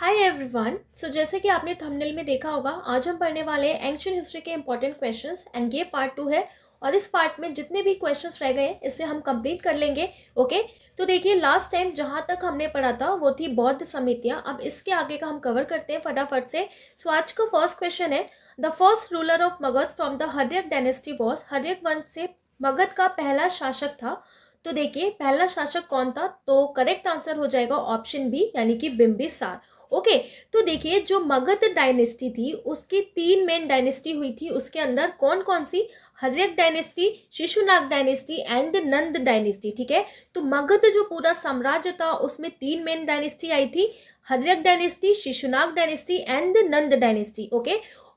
Hi everyone so जैसे कि आपने थंबनेल में देखा होगा आज हम पढ़ने वाले हैं एंशियन हिस्ट्री के इंपॉर्टेंट क्वेश्चंस एंड ये पार्ट टू है और इस पार्ट में जितने भी क्वेश्चंस रह गए इसे हम कंप्लीट कर लेंगे ओके तो देखिए लास्ट टाइम जहाँ तक हमने पढ़ा था वो थी बौद्ध समितियाँ अब इसके आगे का हम कवर करते हैं फटाफट से सो आज का फर्स्ट क्वेश्चन है the first ruler of Magadh from the Haryanka dynasty was Haryanka वंश से मगध का पहला शासक था तो देखिए पहला शासक कौन था तो करेक्ट आंसर हो जाएगा ऑप्शन बी यानी कि बिम्बिसार ओके तो देखिए जो मगध डायनेस्टी थी उसकी तीन मेन डायनेस्टी हुई थी उसके अंदर कौन कौन सी Haryanka dynasty Shishunaga dynasty and Nanda dynasty ठीक है तो मगध जो पूरा साम्राज्य था उसमें तीन मेन डायनेस्टी आई थी Haryanka dynasty Shishunaga dynasty and Nanda dynasty okay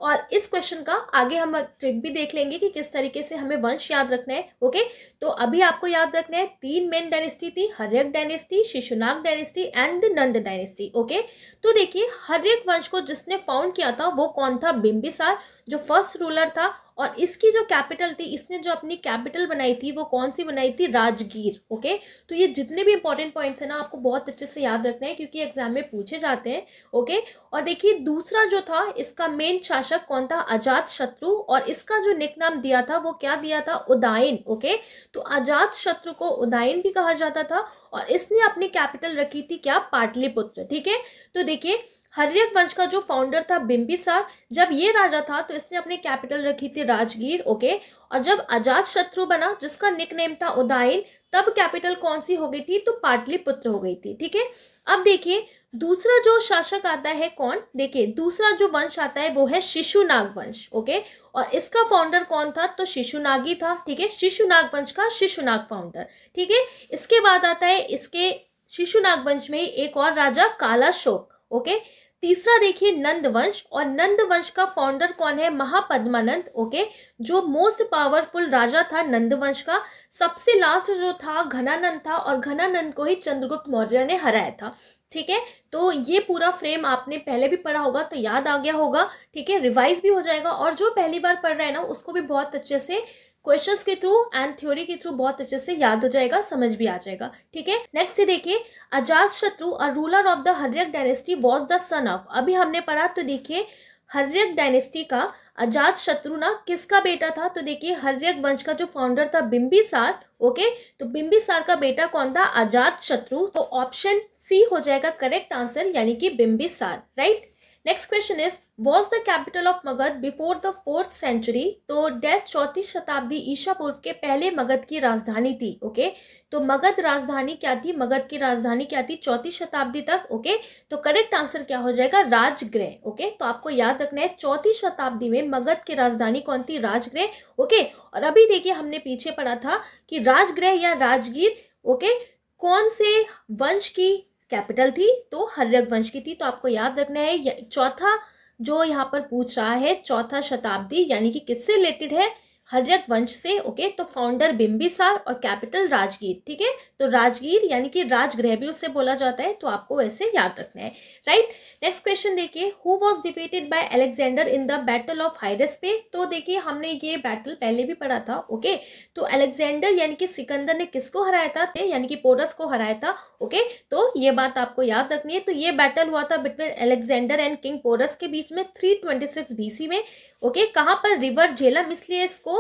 और इस क्वेश्चन का आगे हम ट्रिक भी देख लेंगे कि किस तरीके से हमें वंश याद रखना है ओके तो अभी आपको याद रखना है तीन मेन डायनेस्टी थी Haryanka dynasty Shishunaga dynasty and Nanda dynasty okay तो देखिए हर्यक वंश को जिसने फाउंड किया था वो कौन था बिम्बिसार जो फर्स्ट रूलर था और इसकी जो कैपिटल थी इसने जो अपनी कैपिटल बनाई थी वो कौन सी बनाई थी राजगीर ओके तो ये जितने भी इंपॉर्टेंट पॉइंट्स हैं ना आपको बहुत अच्छे से याद रखना है क्योंकि एग्जाम में पूछे जाते हैं ओके और देखिए दूसरा जो था इसका मेन शासक कौन था अजात शत्रु और इसका जो निक नाम दिया था वो क्या दिया था उदायन ओके तो अजात शत्रु को उदायन भी कहा जाता था और इसने अपनी कैपिटल रखी थी क्या पाटलिपुत्र ठीक है तो देखिए हरियक वंश का जो फाउंडर था बिम्बिसार जब ये राजा था तो इसने अपनी कैपिटल रखी थी राजगीर ओके और जब अजात शत्रु बना जिसका निक नेम था उदायन तब कैपिटल कौन सी हो गई थी तो पाटलिपुत्र हो गई थी ठीक है अब देखिए दूसरा जो शासक आता है कौन देखिए दूसरा जो वंश आता है वो है शिशुनाग वंश ओके और इसका फाउंडर कौन था तो शिशुनाग ही था ठीक है शिशुनाग वंश का शिशुनाग फाउंडर ठीक है इसके बाद आता है इसके शिशुनाग वंश में एक और राजा कालाशोक ओके ओके तीसरा देखिए नंदवंश और नंदवंश का फाउंडर कौन है महापद्मानंद ओके जो मोस्ट पावरफुल राजा था नंदवंश का सबसे लास्ट जो था घनानंद था और घनानंद को ही चंद्रगुप्त मौर्य ने हराया था ठीक है तो ये पूरा फ्रेम आपने पहले भी पढ़ा होगा तो याद आ गया होगा ठीक है रिवाइज भी हो जाएगा और जो पहली बार पढ़ रहा है ना उसको भी बहुत अच्छे से क्वेश्चंस के थ्रू एंड थ्योरी के थ्रू बहुत अच्छे से याद हो जाएगा समझ भी आ जाएगा ठीक है नेक्स्ट ये देखिए Ajatashatru a ruler of the Haryanka dynasty was the son of अभी हमने पढ़ा तो देखिए हरियक डायनेस्टी का अजात शत्रु ना किसका बेटा था तो देखिए हरियक वंश का जो फाउंडर था सार ओके तो सार का बेटा कौन था अजात शत्रु तो ऑप्शन सी हो जाएगा करेक्ट आंसर यानी कि सार right next question is was the capital of Magadh before the fourth century तो डैश चौथी शताब्दी ईशा पूर्व के पहले मगध की राजधानी थी ओके तो मगध राजधानी क्या थी मगध की राजधानी क्या थी चौथी शताब्दी तक ओके तो करेक्ट आंसर क्या हो जाएगा राजगृह ओके तो आपको याद रखना है चौथी शताब्दी में मगध की राजधानी कौन थी राजगृह ओके और अभी देखिए हमने पीछे पढ़ा था कि राजगृह या राजगीर ओके कौन से वंश की कैपिटल थी तो हर्यक वंश की थी तो आपको याद रखना है चौथा जो यहाँ पर पूछ रहा है चौथा शताब्दी यानी कि किससे रिलेटेड है हरियक वंश से ओके तो फाउंडर बिम्बिसार और कैपिटल राजगीर ठीक है तो राजगीर यानी कि राजगृह भी उससे बोला जाता है तो आपको वैसे याद रखना है राइट नेक्स्ट क्वेश्चन देखिए who was defeated by Alexander in the battle of हाइरस पे तो देखिए हमने ये बैटल पहले भी पढ़ा था ओके तो अलेक्जेंडर यानी कि सिकंदर ने किसको हराया था यानी कि पोरस को हराया था ओके तो ये बात आपको याद रखनी है तो ये बैटल हुआ था between Alexander and king Porus के बीच में थ्री ट्वेंटी सिक्स में ओके कहाँ पर रिवर झेलम इसलिए इसको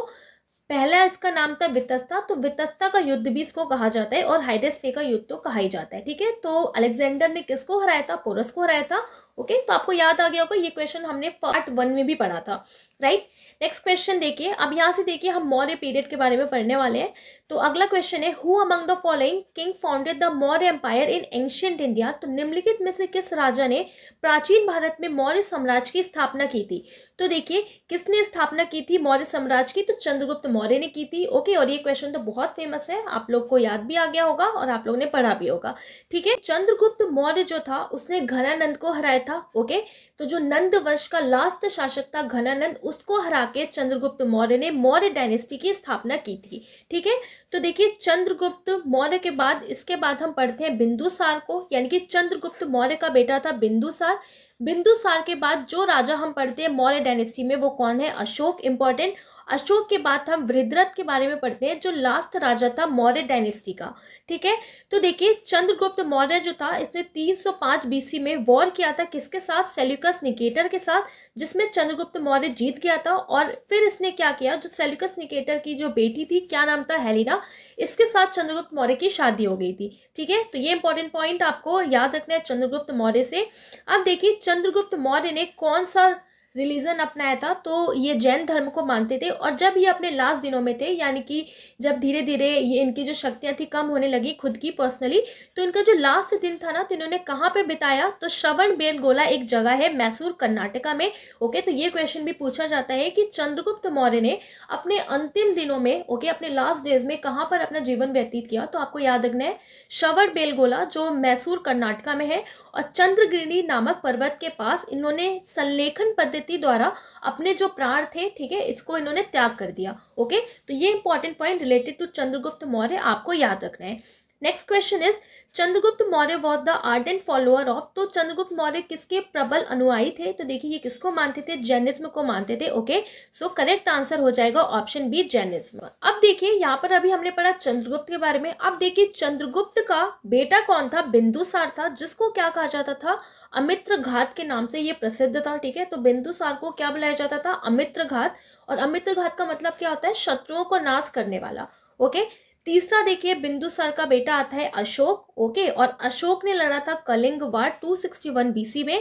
पहला इसका नाम था वितस्ता तो वितस्ता का युद्ध भी इसको कहा जाता है और पे का युद्ध तो कहा ही जाता है ठीक है तो अलेक्जेंडर ने किसको हराया था पोरस को हराया था ओके तो आपको याद आ गया होगा ये क्वेश्चन हमने पार्ट वन में भी पढ़ा था राइट नेक्स्ट क्वेश्चन देखिए अब यहाँ से देखिए हम मौर्य पीरियड के बारे में पढ़ने वाले हैं तो अगला क्वेश्चन है who among the following king founded the Maurya empire in ancient India तो निम्नलिखित में से किस राजा ने प्राचीन भारत में मौर्य साम्राज्य की स्थापना की थी तो देखिए किसने स्थापना की थी मौर्य साम्राज्य की तो चंद्रगुप्त मौर्य ने की थी ओके और ये क्वेश्चन तो बहुत फेमस है आप लोग को याद भी आ गया होगा और आप लोग ने पढ़ा भी होगा ठीक है चंद्रगुप्त मौर्य जो था उसने घनानंद को हराया था ओके तो जो नंद वंश का लास्ट शासक था घनानंद उसको हरा के चंद्रगुप्त मौर्य ने मौर्य डायनेस्टी की स्थापना की थी ठीक है तो देखिए चंद्रगुप्त मौर्य के बाद इसके बाद हम पढ़ते हैं बिंदुसार को यानी कि चंद्रगुप्त मौर्य का बेटा था बिंदुसार बिंदुसार के बाद जो राजा हम पढ़ते हैं मौर्य डायनेस्टी में वो कौन है अशोक इंपॉर्टेंट अशोक के बाद हम वृद्रथ के बारे में पढ़ते हैं जो लास्ट राजा था मौर्य डायनेस्टी का ठीक है तो देखिए चंद्रगुप्त मौर्य जो था इसने 305 बीसी में वॉर किया था किसके साथ सेल्युकस निकेटर के साथ जिसमें चंद्रगुप्त मौर्य जीत गया था और फिर इसने क्या किया जो सेल्युकस निकेटर की जो बेटी थी क्या नाम था हेलिना इसके साथ चंद्रगुप्त मौर्य की शादी हो गई थी ठीक है तो ये इंपॉर्टेंट पॉइंट आपको याद रखना है चंद्रगुप्त मौर्य से अब देखिए चंद्रगुप्त मौर्य ने कौन सा रिलीजन अपनाया था तो ये जैन धर्म को मानते थे और जब ये अपने लास्ट दिनों में थे यानी कि जब धीरे धीरे ये इनकी जो शक्तियाँ थी कम होने लगी खुद की पर्सनली तो इनका जो लास्ट दिन था ना तो इन्होंने कहाँ पे बिताया तो श्रवण बेलगोला एक जगह है मैसूर कर्नाटका में ओके तो ये क्वेश्चन भी पूछा जाता है कि चंद्रगुप्त मौर्य ने अपने अंतिम दिनों में ओके अपने लास्ट डेज में कहाँ पर अपना जीवन व्यतीत किया तो आपको याद रखना है श्रवण बेलगोला जो मैसूर कर्नाटका में है और चंद्रगिरी नामक पर्वत के पास इन्होंने संलेखन पद्धति द्वारा अपने जो प्राण थे ठीक है इसको इन्होंने त्याग कर दिया ओके तो ये important point related to Chandragupta Maurya आपको याद रखना है next question is Chandragupta Maurya was the ardent follower of तो चंद्रगुप्त मौर्य किसके प्रबल अनुयायी थे तो देखिए ये किसको मानते थे जैनिज्म को मानते थे ओके सो करेक्ट आंसर हो जाएगा ऑप्शन बी जैनिज्म अब देखिए यहाँ पर अभी हमने पढ़ा चंद्रगुप्त के बारे में अब देखिए चंद्रगुप्त का बेटा कौन था बिंदुसार था जिसको क्या कहा जाता था अमित्र घात के नाम से ये प्रसिद्ध था ठीक है तो बिंदुसार को क्या बुलाया जाता था अमित्र घात और अमित्र घात का मतलब क्या होता है शत्रुओं को नाश करने वाला ओके okay? तीसरा देखिए सर का बेटा आता है अशोक ओके और अशोक ने लड़ा था कलिंग वार 261 बीसी में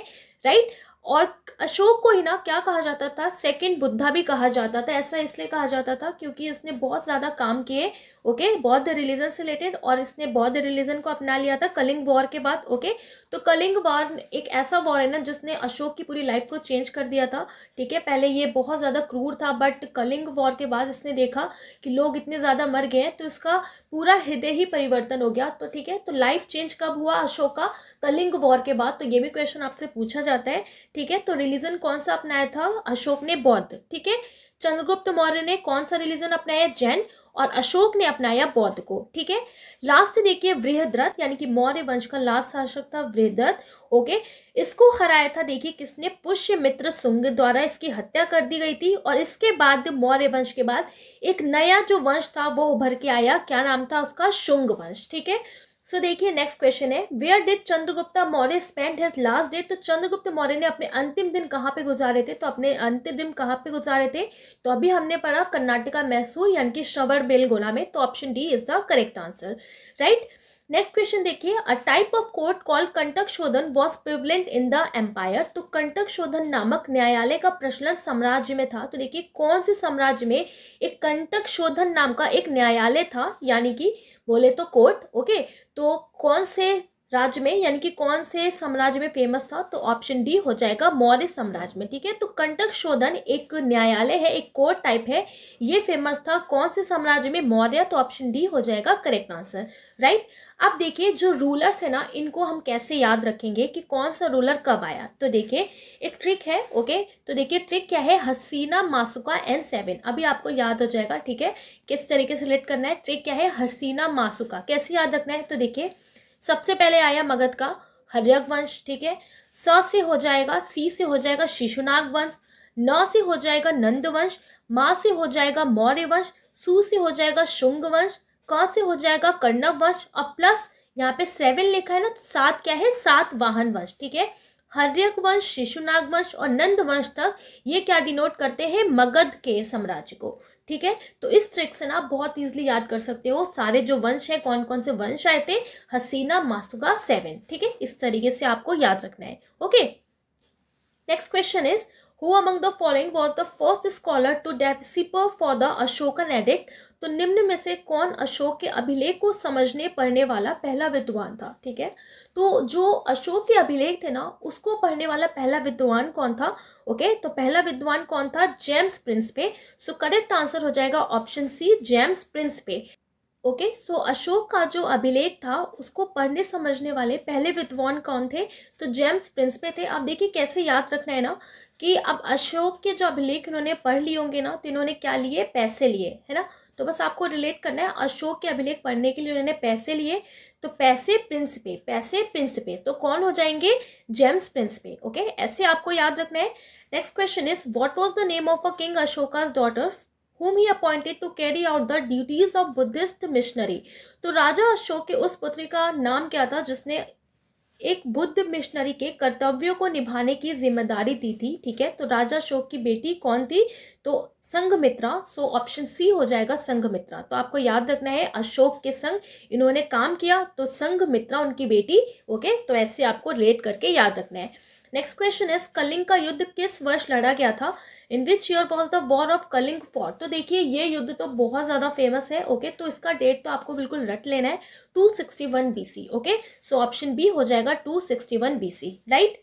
राइट और अशोक को ही ना क्या कहा जाता था सेकंड बुद्धा भी कहा जाता था ऐसा इसलिए कहा जाता था क्योंकि इसने बहुत ज़्यादा काम किए ओके बौद्ध रिलीजन से रिलेटेड और इसने बौद्ध रिलीजन को अपना लिया था कलिंग वॉर के बाद ओके तो कलिंग वॉर एक ऐसा वॉर है ना जिसने अशोक की पूरी लाइफ को चेंज कर दिया था ठीक है पहले ये बहुत ज़्यादा क्रूर था बट कलिंग वॉर के बाद इसने देखा कि लोग इतने ज़्यादा मर गए तो इसका पूरा हृदय ही परिवर्तन हो गया तो ठीक है तो लाइफ चेंज कब हुआ अशोक का कलिंग वॉर के बाद तो ये भी क्वेश्चन आपसे पूछा जाता है ठीक है तो रिलीजन कौन सा अपनाया था अशोक ने बौद्ध ठीक है चंद्रगुप्त मौर्य ने कौन सा रिलीजन अपनाया जैन और अशोक ने अपनाया बौद्ध को ठीक है लास्ट देखिए वृहद्रथ यानी कि मौर्य वंश का लास्ट शासक था वृहद्रथ ओके इसको हराया था देखिए किसने पुष्य मित्र सुंग द्वारा इसकी हत्या कर दी गई थी और इसके बाद मौर्य वंश के बाद एक नया जो वंश था वो उभर के आया क्या नाम था उसका शुंग वंश ठीक है सो देखिए नेक्स्ट क्वेश्चन है where did Chandragupta Maurya spend his last day तो चंद्रगुप्त मौर्य ने अपने अंतिम दिन कहाँ पे गुजारे थे तो अपने अंतिम दिन कहाँ पे गुजारे थे तो अभी हमने पढ़ा कर्नाटका मैसूर यानी कि शवर बेलगोला में तो option D is the correct answer right next question देखिए a type of court called Kantakashodhana was prevalent in the empire तो कंटक शोधन नामक न्यायालय का प्रचलन साम्राज्य में था तो देखिए कौन से साम्राज्य में एक कंटक शोधन नाम का एक न्यायालय था यानी कि बोले तो कोर्ट ओके तो कौन से राज्य में यानी कि कौन से साम्राज्य में फेमस था तो ऑप्शन डी हो जाएगा मौर्य साम्राज्य में ठीक है तो कंटक शोधन एक न्यायालय है एक कोर्ट टाइप है ये फेमस था कौन से साम्राज्य में मौर्य तो ऑप्शन डी हो जाएगा करेक्ट आंसर राइट अब देखिए जो रूलर्स है ना इनको हम कैसे याद रखेंगे कि कौन सा रूलर कब आया तो देखिए एक ट्रिक है ओके तो देखिए ट्रिक क्या है हसीना मासुका एंड सेवन अभी आपको याद हो जाएगा ठीक है किस तरीके से रिलेट करना है ट्रिक क्या है हसीना मासुका कैसे याद रखना है तो देखिए सबसे पहले आया मगध का हरियक वंश ठीक है स से हो जाएगा सी से हो जाएगा शिशुनाग वंश न से हो जाएगा नंद वंश माँ से हो जाएगा मौर्य वंश सु से हो जाएगा शुंग वंश क से हो जाएगा कर्णव वंश और प्लस यहाँ पे सेवन लिखा है ना तो सात क्या है सात वाहन वंश ठीक है हर्यक वंश शिशुनाग वंश और नंद वंश तक ये क्या डिनोट करते हैं मगध के साम्राज्य को ठीक है तो इस ट्रिक से ना आप बहुत ईजिली याद कर सकते हो सारे जो वंश है कौन कौन से वंश आए थे हसीना मासुगा सेवन ठीक है इस तरीके से आपको याद रखना है okay next question is who among the following was the first scholar to decipher for the Ashokan edict तो निम्न में से कौन अशोक के अभिलेख को समझने पढ़ने वाला पहला विद्वान था ठीक है तो जो अशोक के अभिलेख थे ना उसको पढ़ने वाला पहला विद्वान कौन था ओके तो पहला विद्वान कौन था जेम्स प्रिंस पे सो करेक्ट आंसर हो जाएगा option C James Prinsep okay okay, so so Ashoka का जो अभिलेख था उसको पढ़ने समझने वाले पहले विद्वान कौन थे तो जेम्स प्रिंस पे थे आप देखिए कैसे याद रखना है ना कि अब अशोक के जो अभिलेख इन्होंने पढ़ लिए होंगे ना तो इन्होंने क्या लिए पैसे लिए है ना तो बस आपको रिलेट करना है अशोक के अभिलेख पढ़ने के लिए उन्होंने पैसे लिए तो पैसे पे पैसे प्रिंसिपे तो कौन हो जाएंगे जेम्स प्रिंसिपे ओके ऐसे आपको याद रखना है next question is what was the name of a king Ashoka's daughter whom he appointed to carry out the duties of Buddhist missionary तो राजा अशोक के उस पुत्री का नाम क्या था जिसने एक बुद्ध मिशनरी के कर्तव्यों को निभाने की जिम्मेदारी दी थी ठीक है तो राजा शोक की बेटी कौन थी तो संघमित्रा सो ऑप्शन सी हो जाएगा संघमित्रा तो आपको याद रखना है अशोक के संग इन्होंने काम किया तो संघमित्रा उनकी बेटी ओके तो ऐसे आपको रिलेट करके याद रखना है नेक्स्ट क्वेश्चन इज कलिंग का युद्ध किस वर्ष लड़ा गया था in which year was the war of Kalinga for तो देखिए ये युद्ध तो बहुत ज़्यादा फेमस है ओके okay? तो इसका डेट तो आपको बिल्कुल रट लेना है two sixty one B C okay so option B हो जाएगा two sixty one B C right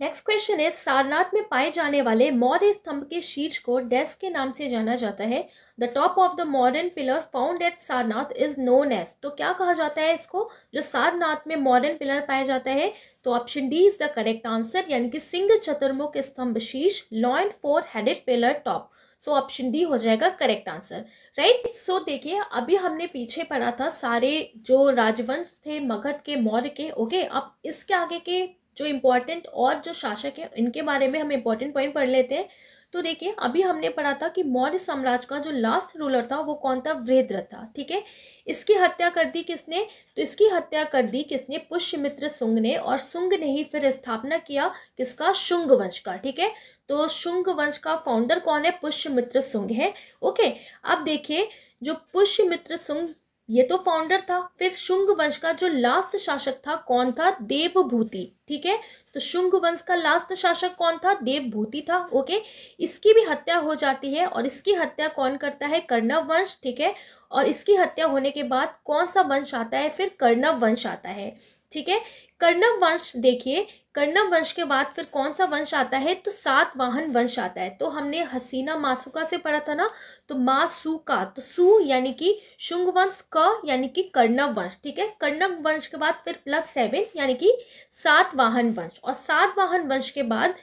next question is Sarnath में पाए जाने वाले मौर्य स्तंभ के शीर्ष को डेस्क के नाम से जाना जाता है the top of the modern pillar found at Sarnath is known as तो क्या कहा जाता है इसको जो सारनाथ में मॉडर्न पिलर पाया जाता है तो option D is the correct answer यानी कि सिंह चतुर्मुख स्तंभ शीश law four headed pillar top so option D हो जाएगा करेक्ट आंसर राइट सो देखिए अभी हमने पीछे पढ़ा था सारे जो राजवंश थे मगध के मौर्य के ओके okay? अब इसके आगे के जो इम्पोर्टेंट और जो शासक है इनके बारे में हम इम्पोर्टेंट पॉइंट पढ़ लेते हैं तो देखिए अभी हमने पढ़ा था कि मौर्य साम्राज्य का जो लास्ट रूलर था वो कौन था वृद्र था ठीक है इसकी हत्या कर दी किसने तो इसकी हत्या कर दी किसने पुष्यमित्र सुंग ने और सुंग ने ही फिर स्थापना किया किसका शुंग वंश का ठीक है तो शुंग वंश का फाउंडर कौन है पुष्यमित्र सुंग है ओके अब देखिए जो पुष्यमित्र सुंग ये तो फाउंडर था फिर शुंग वंश का जो लास्ट शासक था कौन था देवभूति ठीक है तो शुंग वंश का लास्ट शासक कौन था देवभूति था ओके इसकी भी हत्या हो जाती है और इसकी हत्या कौन करता है कर्णव वंश ठीक है और इसकी हत्या होने के बाद कौन सा वंश आता है फिर कर्णव वंश आता है ठीक है कर्णव वंश देखिए कर्णम वंश के बाद फिर कौन सा वंश आता है तो सात वाहन वंश आता है तो हमने हसीना मासुका से पढ़ा था ना तो मासुका तो सु यानी कि शुंग वंश क यानी कि कर्णव वंश ठीक है कर्णव वंश के बाद फिर प्लस सेवन यानी कि सात वाहन वंश और सात वाहन वंश के बाद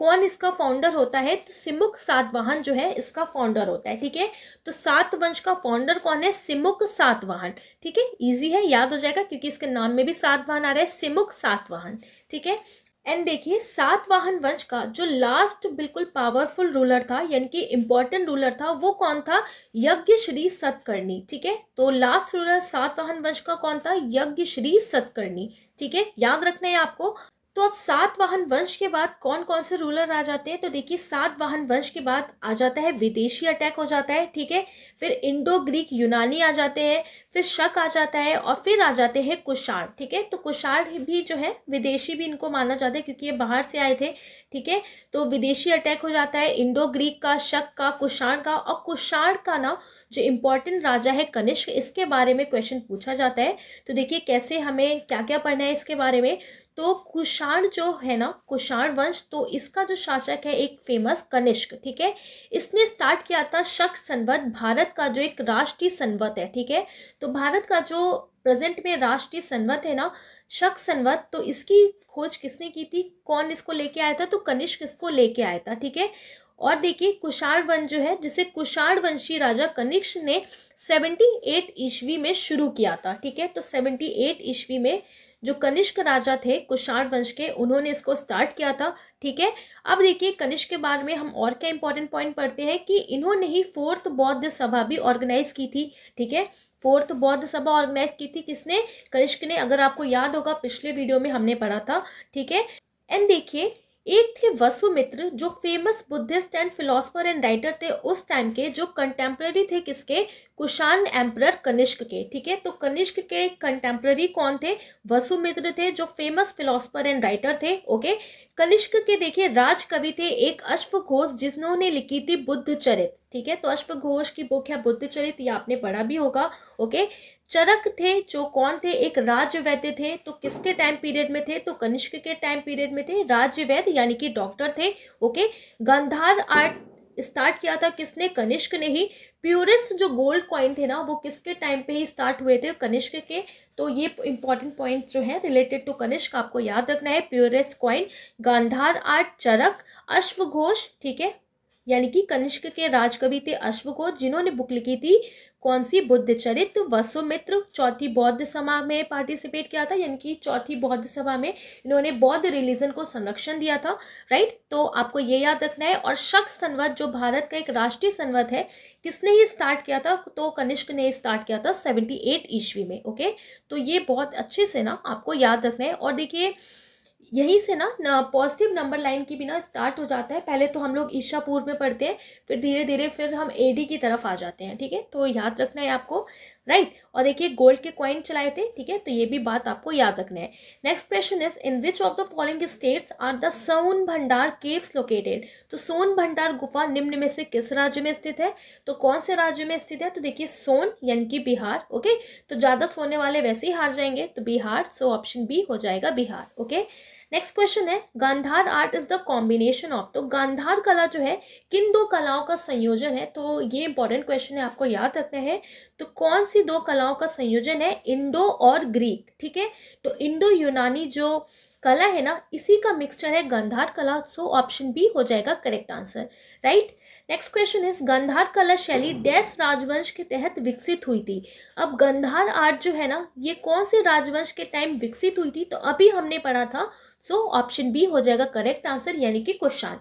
कौन इसका फाउंडर होता है तो सिमुक सातवाहन जो है इसका फाउंडर होता है ठीक है तो सात वंश का फाउंडर कौन है सिमुक सातवाहन ठीक है इजी है याद हो जाएगा क्योंकि इसके नाम में भी सातवाहन आ रहा है सिमुक सातवाहन ठीक है एंड देखिए सातवाहन वंश का जो लास्ट बिल्कुल पावरफुल रूलर था यानी कि इम्पोर्टेंट रूलर था वो कौन था यज्ञ श्री सतकर्णी ठीक है तो लास्ट रूलर सातवाहन वंश का कौन था यज्ञ श्री सतकर्णी ठीक है याद रखना है आपको तो अब सात वाहन वंश के बाद कौन कौन से रूलर आ जाते हैं तो देखिए सात वाहन वंश के बाद आ जाता है विदेशी अटैक हो जाता है ठीक है फिर इंडो ग्रीक यूनानी आ जाते हैं फिर शक आ जाता है और फिर आ जाते हैं कुशाण ठीक है तो कुशाण भी जो है विदेशी भी इनको माना जाता है क्योंकि ये बाहर से आए थे ठीक है तो विदेशी अटैक हो जाता है इंडो ग्रीक का शक का कुषाण का और कुषाण का ना जो इम्पोर्टेंट राजा है कनिष्क इसके बारे में क्वेश्चन पूछा जाता है तो देखिए कैसे हमें क्या क्या पढ़ना है इसके बारे में तो कुषाण जो है ना कुषाण वंश तो इसका जो शासक है एक फेमस कनिष्क ठीक है इसने स्टार्ट किया था शक संवत भारत का जो एक राष्ट्रीय संवत है ठीक है तो भारत का जो प्रेजेंट में राष्ट्रीय संवत है ना शक संवत तो इसकी खोज किसने की थी कौन इसको लेके आया था तो कनिष्क इसको लेके आया था ठीक है और देखिए कुषाण वंश जो है जिसे कुषाण वंशी राजा कनिष्क ने एट ईस्वी में शुरू किया था ठीक है तो एट ईस्वी में जो कनिष्क राजा थे कुषाण वंश के उन्होंने इसको स्टार्ट किया था ठीक है अब देखिए कनिष्क के बारे में हम और क्या इंपॉर्टेंट पॉइंट पढ़ते हैं कि इन्होंने ही फोर्थ बौद्ध सभा भी ऑर्गेनाइज की थी ठीक है फोर्थ बौद्ध सभा ऑर्गेनाइज की थी किसने कनिष्क ने अगर आपको याद होगा पिछले वीडियो में हमने पढ़ा था ठीक है एंड देखिए एक थे वसुमित्र जो famous Buddhist and philosopher and writer थे उस टाइम के जो कंटेम्प्रेरी थे किसके कुशान एम्प्रर कनिष्क के ठीक है तो कनिष्क के कंटेम्प्ररी कौन थे वसुमित्र थे जो फेमस फिलोसफर एंड राइटर थे ओके कनिष्क के देखिए राजकवि थे एक अश्व घोष जिन्होंने लिखी थी बुद्ध चरित ठीक है तो अश्व घोष की बुक है बुद्ध चरित ये आपने पढ़ा भी होगा ओके चरक थे जो कौन थे एक राजवैद्य थे तो किसके टाइम पीरियड में थे तो कनिष्क के टाइम पीरियड में थे राज्यवैद्य यानी कि डॉक्टर थे ओके गंधार आर्ट स्टार्ट किया था किसने कनिष्क ने ही प्योरेस्ट जो गोल्ड कॉइन थे ना वो किसके टाइम पे ही स्टार्ट हुए थे कनिष्क के तो ये इंपॉर्टेंट पॉइंट जो है रिलेटेड टू कनिष्क आपको याद रखना है purest coin Gandhara art Charaka अश्वघोष ठीक है यानी कि कनिष्क के राजकवि थे अश्वघोष जिन्होंने बुक लिखी थी कौन सी बुद्ध चरित वसुमित्र चौथी बौद्ध सभा में पार्टिसिपेट किया था यानी कि चौथी बौद्ध सभा में इन्होंने बौद्ध रिलीजन को संरक्षण दिया था राइट तो आपको ये याद रखना है और शक संवत जो भारत का एक राष्ट्रीय संवत है किसने ही स्टार्ट किया था तो कनिष्क ने स्टार्ट किया था सेवेंटी एट ईस्वी में ओके तो ये बहुत अच्छे से ना आपको याद रखना है और देखिए यहीं से ना, पॉजिटिव नंबर लाइन के बिना स्टार्ट हो जाता है पहले तो हम लोग ईशा पूर्व में पढ़ते हैं फिर धीरे धीरे फिर हम एडी की तरफ आ जाते हैं ठीक है तो याद रखना है आपको राइट और देखिए गोल्ड के कॉइन चलाए थे ठीक है तो ये भी बात आपको याद रखना है next question is in which of the following states are the Son Bhandar caves located तो सोन भंडार गुफा निम्न में से किस राज्य में स्थित है तो कौन से राज्य में स्थित है तो देखिए सोन यानी कि बिहार ओके तो ज़्यादा सोने वाले वैसे ही हार जाएंगे तो बिहार सो ऑप्शन बी हो जाएगा बिहार ओके नेक्स्ट क्वेश्चन है Gandhara art is the combination of तो गांधार कला जो है किन दो कलाओं का संयोजन है तो ये इंपॉर्टेंट क्वेश्चन है आपको याद रखना है तो कौन सी दो कलाओं का संयोजन है इंडो और ग्रीक ठीक है तो इंडो यूनानी जो कला है ना इसी का मिक्सचर है गंधार कला सो ऑप्शन बी हो जाएगा correct answer right next question is Gandhara कला शैली डैस राजवंश के तहत विकसित हुई थी अब गंधार आर्ट जो है ना ये कौन से राजवंश के टाइम विकसित हुई थी तो अभी हमने पढ़ा था सो ऑप्शन बी हो जाएगा करेक्ट आंसर यानी कि क्वेश्चन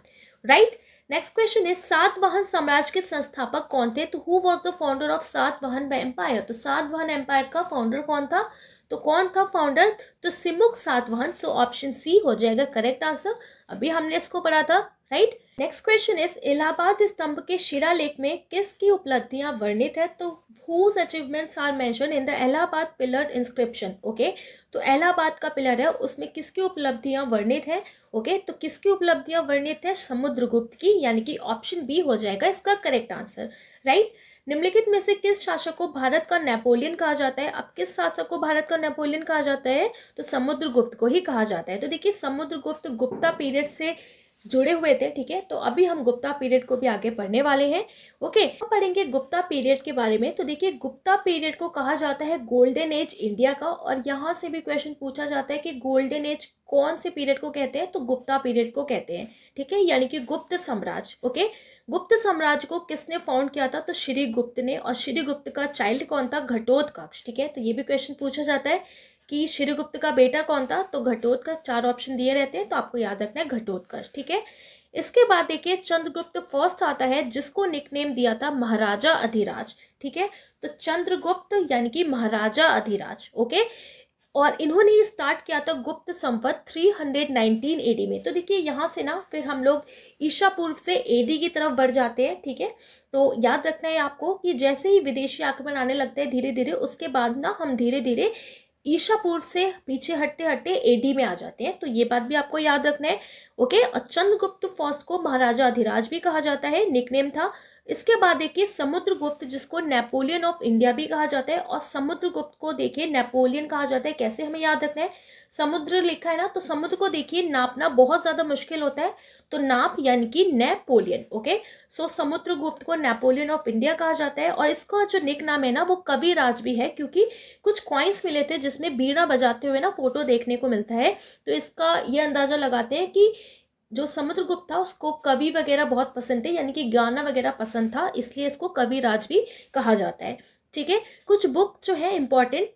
राइट नेक्स्ट क्वेश्चन है सात वाहन साम्राज्य के संस्थापक कौन थे तो who was the founder of Satavahana empire तो सात वाहन एम्पायर का फाउंडर कौन था तो कौन था फाउंडर तो Simuka Satavahana so option C हो जाएगा करेक्ट आंसर अभी हमने इसको पढ़ा था right right? Next question is Allahabad स्तंभ के शिलालेख में किसकी उपलब्धियां वर्णित है तो whose achievements are mention in the Allahabad pillar inscription okay तो इलाहाबाद का पिलर है उसमें किसकी उपलब्धियां वर्णित है ओके okay? तो किसकी उपलब्धियां वर्णित है समुद्रगुप्त की यानी कि ऑप्शन बी हो जाएगा इसका करेक्ट आंसर राइट निम्नलिखित में से किस शासक को भारत का नेपोलियन कहा जाता है अब किस शासक को भारत का नेपोलियन कहा जाता है तो समुद्रगुप्त को ही कहा जाता है तो देखिए समुद्रगुप्त गुप्ता पीरियड से जुड़े हुए थे ठीक है तो अभी हम गुप्ता पीरियड को भी आगे पढ़ने वाले हैं ओके हम पढ़ेंगे गुप्ता पीरियड के बारे में तो देखिए गुप्ता पीरियड को कहा जाता है गोल्डन एज इंडिया का और यहाँ से भी क्वेश्चन पूछा जाता है कि गोल्डन एज कौन से पीरियड को कहते हैं तो गुप्ता पीरियड को कहते हैं ठीक है यानी कि गुप्त साम्राज्य ओके गुप्त साम्राज्य को किसने फाउंड किया था तो श्री गुप्त ने और श्री गुप्त का चाइल्ड कौन था घटोत्कक्ष ठीक है तो ये भी क्वेश्चन पूछा जाता है कि श्रीगुप्त का बेटा कौन था तो घटोत्कच चार ऑप्शन दिए रहते हैं तो आपको याद रखना है घटोत्कच ठीक है इसके बाद देखिए चंद्रगुप्त फर्स्ट आता है जिसको निकनेम दिया था महाराजा अधिराज ठीक है तो चंद्रगुप्त यानी कि महाराजा अधिराज ओके और इन्होंने ही स्टार्ट किया था गुप्त हंड्रेड 319 एडी में तो देखिए यहाँ से ना फिर हम लोग ईशा पूर्व से एडी की तरफ बढ़ जाते हैं ठीक है तो याद रखना है आपको कि जैसे ही विदेशी आक्रमण आने लगते हैं धीरे धीरे उसके बाद ना हम धीरे धीरे ईशा पूर्व से पीछे हटते हटते एडी में आ जाते हैं तो ये बात भी आपको याद रखना है ओके और चंद्रगुप्त फर्स्ट को महाराजा अधिराज भी कहा जाता है निकनेम था इसके बाद देखिए समुद्रगुप्त जिसको नेपोलियन ऑफ इंडिया भी कहा जाता है और समुद्रगुप्त को देखिए नेपोलियन कहा जाता है कैसे हमें याद रखना है समुद्र लिखा है ना तो समुद्र को देखिए नापना बहुत ज़्यादा मुश्किल होता है तो नाप यानी कि नेपोलियन ओके सो समुद्रगुप्त को नेपोलियन ऑफ इंडिया कहा जाता है और इसका जो निक नाम है ना वो कवि राज भी है क्योंकि कुछ क्वाइंस मिले थे जिसमें बीड़ा बजाते हुए ना फोटो देखने को मिलता है तो इसका ये अंदाज़ा लगाते हैं कि जो समुद्र गुप्त था उसको कवि वगैरह बहुत पसंद थे यानी कि गाना वगैरह पसंद था इसलिए इसको कवि राज भी कहा जाता है ठीक है कुछ बुक जो है इम्पॉर्टेंट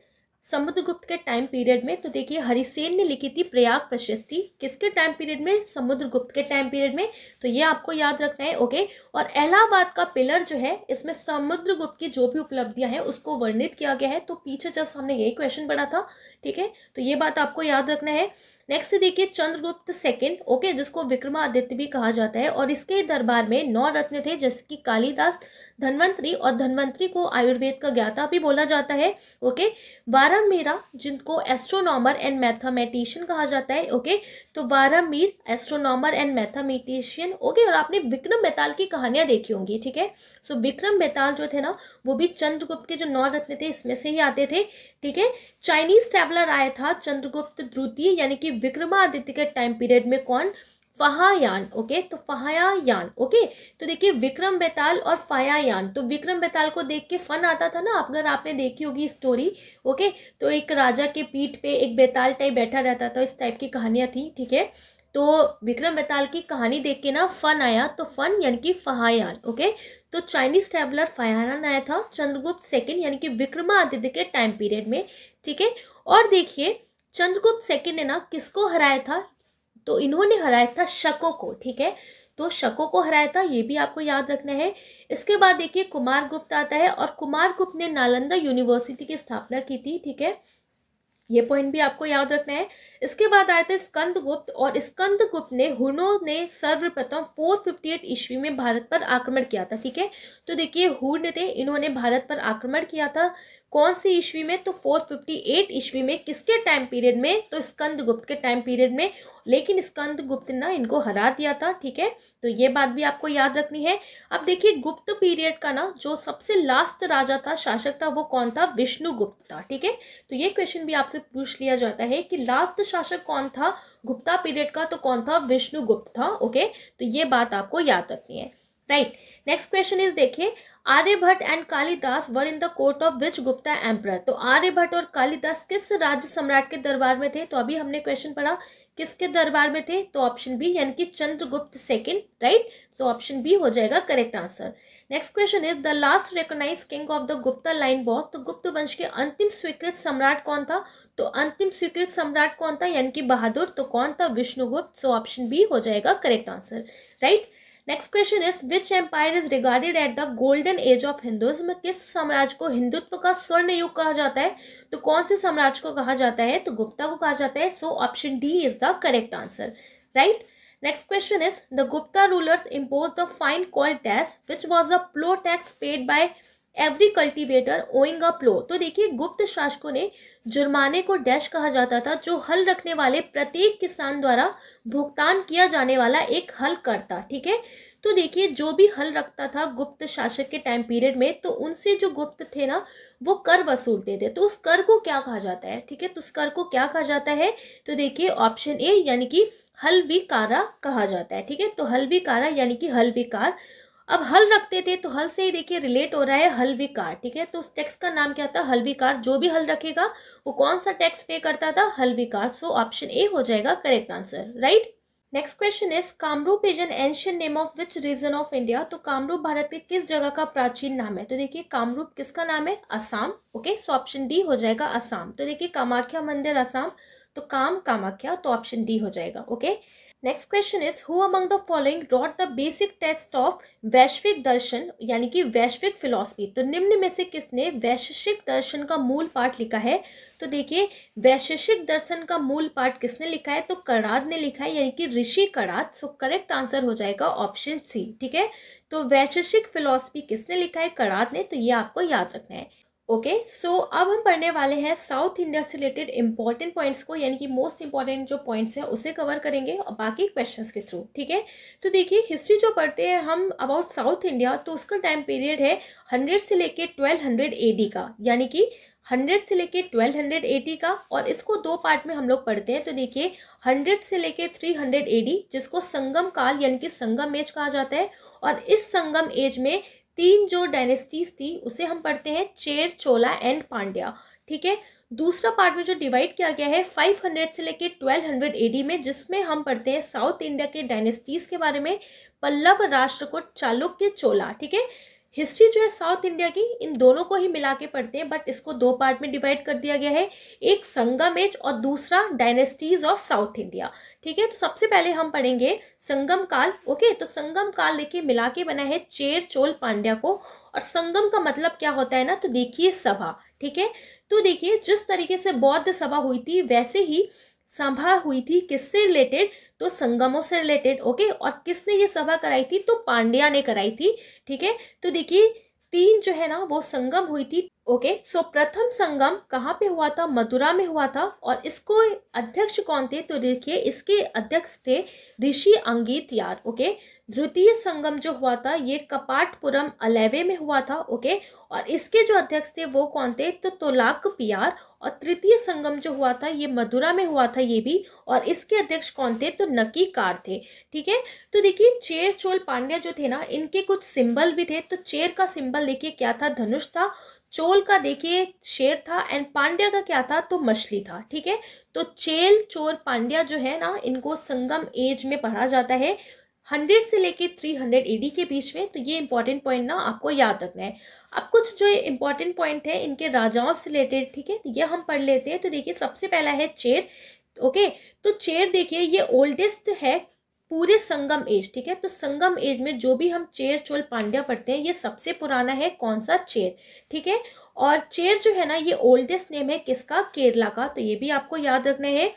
समुद्रगुप्त के टाइम पीरियड में तो देखिए हरिसेन ने लिखी थी प्रयाग प्रशस्ति किसके टाइम पीरियड में समुद्रगुप्त के टाइम पीरियड में तो ये आपको याद रखना है ओके और इलाहाबाद का पिलर जो है इसमें समुद्रगुप्त की जो भी उपलब्धियां हैं उसको वर्णित किया गया है तो पीछे जस्ट हमने यही क्वेश्चन पढ़ा था ठीक है तो ये बात आपको याद रखना है नेक्स्ट देखिए चंद्रगुप्त सेकंड ओके जिसको विक्रमादित्य भी कहा जाता है और इसके दरबार में नौ रत्न थे जैसे कि कालिदास धनवंतरी और धनवंतरी को आयुर्वेद का ज्ञाता भी बोला जाता है ओके वारामीरा जिनको एस्ट्रोनॉमर एंड मैथमेटिशियन कहा जाता है ओके तो Varahamihira astronomer and mathematician okay और आपने विक्रम बेताल की कहानियां देखी होंगी ठीक है सो विक्रम बेताल जो थे ना वो भी चंद्रगुप्त के जो नौ रत्न थे इसमें से ही आते थे ठीक है चाइनीज ट्रैवलर आया था चंद्रगुप्त द्वितीय यानी कि विक्रमादित्य के टाइम पीरियड में कौन फहायान ओके तो फहायान ओके तो देखिए विक्रम बेताल और फयायान तो विक्रम बेताल को देख के फन आता था ना अगर आपने देखी होगी स्टोरी ओके तो एक राजा के पीठ पे एक बेताल टाइप बैठा रहता था इस टाइप की कहानियाँ थी ठीक है तो विक्रम बेताल की कहानी देख के ना फन आया तो फन यानी कि फहायान ओके तो चाइनीज ट्रेवलर फहायान आया था चंद्रगुप्त सेकेंड यानी कि विक्रमादित्य के टाइम पीरियड में ठीक है और देखिए चंद्रगुप्त सेकंड ने ना किसको हराया था तो इन्होंने हराया था शको को ठीक है तो शको को हराया था ये भी आपको याद रखना है इसके बाद देखिए कुमार गुप्त आता है और कुमार गुप्त ने नालंदा यूनिवर्सिटी की स्थापना की थी ठीक है ये पॉइंट भी आपको याद रखना है इसके बाद आए थे स्कंदगुप्त और स्कंदगुप्त ने हुनों ने सर्वप्रथम 458 ईस्वी में भारत पर आक्रमण किया था ठीक है तो देखिए हुन थे इन्होंने भारत पर आक्रमण किया था कौन सी ईस्वी में तो 458 ईस्वी में किसके टाइम पीरियड में तो स्कंदगुप्त के टाइम पीरियड में लेकिन स्कंदगुप्त ने इनको हरा दिया था ठीक है तो ये बात भी आपको याद रखनी है अब देखिए गुप्त पीरियड का ना जो सबसे लास्ट राजा था शासक था वो कौन था विष्णुगुप्त था ठीक है तो ये क्वेश्चन भी आपसे आपसे पूछ लिया जाता है कि लास्ट शासक कौन था गुप्ता पीरियड का तो कौन था विष्णुगुप्त था ओके तो ये बात आपको याद रखनी है राइट नेक्स्ट क्वेश्चन इज देखिए Aryabhata and Kalidasa were in the court of which Gupta emperor तो आर्यभट्ट और कालिदास किस राज्य सम्राट के दरबार में थे तो अभी हमने क्वेश्चन पढ़ा किसके दरबार में थे तो ऑप्शन बी यानी कि Chandragupta second right so option B हो जाएगा correct answer next question is the last recognise king of the Gupta line was तो गुप्त वंश के अंतिम स्वीकृत सम्राट कौन था तो अंतिम स्वीकृत सम्राट कौन था यानी कि बहादुर तो कौन था विष्णुगुप्त सो ऑप्शन बी हो जाएगा correct answer right right? Next question is which empire is regarded at the golden age of Hinduism किस साम्राज्य को हिंदुत्व का स्वर्ण युग कहा जाता है तो कौन से साम्राज्य को कहा जाता है तो गुप्ता को कहा जाता है so option D is the correct answer right next question is the Gupta rulers impose the fine call tax which was the plough tax paid by every cultivator owing up low तो देखिए गुप्त शासकों ने जुर्माने को डैश कहा जाता था जो हल रखने वाले प्रत्येक किसान द्वारा भुगतान किया जाने वाला एक हल करता ठीक है तो देखिए जो भी हल रखता था गुप्त शासक के टाइम पीरियड में तो उनसे जो गुप्त थे ना वो कर वसूलते थे तो उस कर को क्या कहा जाता है ठीक है तो उस कर को क्या कहा जाता है तो देखिए ऑप्शन ए यानी कि हल विकारा कहा जाता है ठीक है तो हल विकारा यानी कि हल विकार अब हल रखते थे तो हल से ही देखिए रिलेट हो रहा है हलविकार ठीक है तो उस टैक्स का नाम क्या था हलविकार जो भी हल रखेगा वो कौन सा टैक्स पे करता था हलविकार सो ऑप्शन ए हो जाएगा correct answer right next question is Kamarupa is an ancient name of which region of India तो कामरूप भारत के किस जगह का प्राचीन नाम है तो देखिए कामरूप किसका नाम है Assam okay so option D हो जाएगा असम तो देखिए कामाख्या मंदिर असम तो काम कामाख्या तो ऑप्शन डी हो जाएगा okay okay? Next question is who among the following wrote the basic test of वैश्विक दर्शन यानी कि वैश्विक फिलॉसफी तो निम्न में से किसने वैश्विक दर्शन का मूल पाठ लिखा है तो देखिए वैशेषिक दर्शन का मूल पाठ किसने लिखा है तो कराद ने लिखा है यानी कि ऋषि कराद सो करेक्ट आंसर हो जाएगा ऑप्शन सी ठीक है तो वैशेषिक फिलोसफी किसने लिखा है कराद ने तो ये आपको याद रखना है ओके okay, सो so अब हम पढ़ने वाले हैं साउथ इंडिया से रिलेटेड इंपॉर्टेंट पॉइंट्स को यानी कि मोस्ट इंपॉर्टेंट जो पॉइंट्स हैं उसे कवर करेंगे और बाकी क्वेश्चंस के थ्रू ठीक है तो देखिए हिस्ट्री जो पढ़ते हैं हम अबाउट साउथ इंडिया तो उसका टाइम पीरियड है हंड्रेड से लेके ट्वेल्व हंड्रेड का यानी कि हंड्रेड से लेके ट्वेल्व हंड्रेड का और इसको दो पार्ट में हम लोग पढ़ते हैं तो देखिए हंड्रेड से लेके थ्री हंड्रेड जिसको संगम काल यानी कि संगम एज कहा जाता है और इस संगम एज में तीन जो डायनेस्टीज थी उसे हम पढ़ते हैं चेर चोला एंड पांड्या ठीक है दूसरा पार्ट में जो डिवाइड किया गया है 500 से लेके 1200 एडी में जिसमें हम पढ़ते हैं साउथ इंडिया के डायनेस्टीज के बारे में पल्लव राष्ट्र को चालुक्य चोला ठीक है हिस्ट्री जो है साउथ इंडिया की इन दोनों को ही मिला के पढ़ते हैं बट इसको दो पार्ट में डिवाइड कर दिया गया है एक संगम एज और दूसरा डायनेस्टीज ऑफ साउथ इंडिया ठीक है तो सबसे पहले हम पढ़ेंगे संगम काल ओके तो संगम काल देखिए मिला के बना है चेर चोल पांड्या को और संगम का मतलब क्या होता है ना तो देखिए सभा ठीक है तो देखिए जिस तरीके से बौद्ध सभा हुई थी वैसे ही सभा हुई थी किससे रिलेटेड तो संगमों से रिलेटेड ओके और किसने ये सभा कराई थी तो पांड्या ने कराई थी ठीक है तो देखिए तीन जो है ना वो संगम हुई थी ओके okay, सो so प्रथम संगम कहाँ पे हुआ था मथुरा में हुआ था और इसको अध्यक्ष कौन थे तो देखिए इसके अध्यक्ष थे ऋषि अंगीत यार ओके okay? द्वितीय संगम जो हुआ था ये कपाटपुरम अलेवे में हुआ था ओके okay? और इसके जो अध्यक्ष थे वो कौन थे तो तोलाक पियार और तृतीय संगम जो हुआ था ये मदुरा में हुआ था ये भी और इसके अध्यक्ष कौन थे तो नकी कार थे ठीक है तो देखिए चेर चोल पांड्या जो थे ना इनके कुछ सिंबल भी थे तो चेर का सिंबल देखिए क्या था धनुष था चोल का देखिए शेर था एंड पांड्या का क्या था तो मछली था ठीक है तो चेल चोर पांड्या जो है ना इनको संगम एज में पढ़ा जाता है हंड्रेड से लेके थ्री हंड्रेड एडी के बीच में तो ये इंपॉर्टेंट पॉइंट ना आपको याद रखना है अब कुछ जो इंपॉर्टेंट पॉइंट है इनके राजाओं से रिलेटेड ठीक है तो ये हम पढ़ लेते हैं तो देखिए सबसे पहला है चेर ओके तो चेर देखिए ये ओल्डेस्ट है पूरे संगम एज ठीक है तो संगम एज में जो भी हम चेर चोल पांड्या पढ़ते हैं ये सबसे पुराना है कौन सा चेर ठीक है और चेर जो है ना ये ओल्डेस्ट नेम है किसका केरला का तो ये भी आपको याद रखना है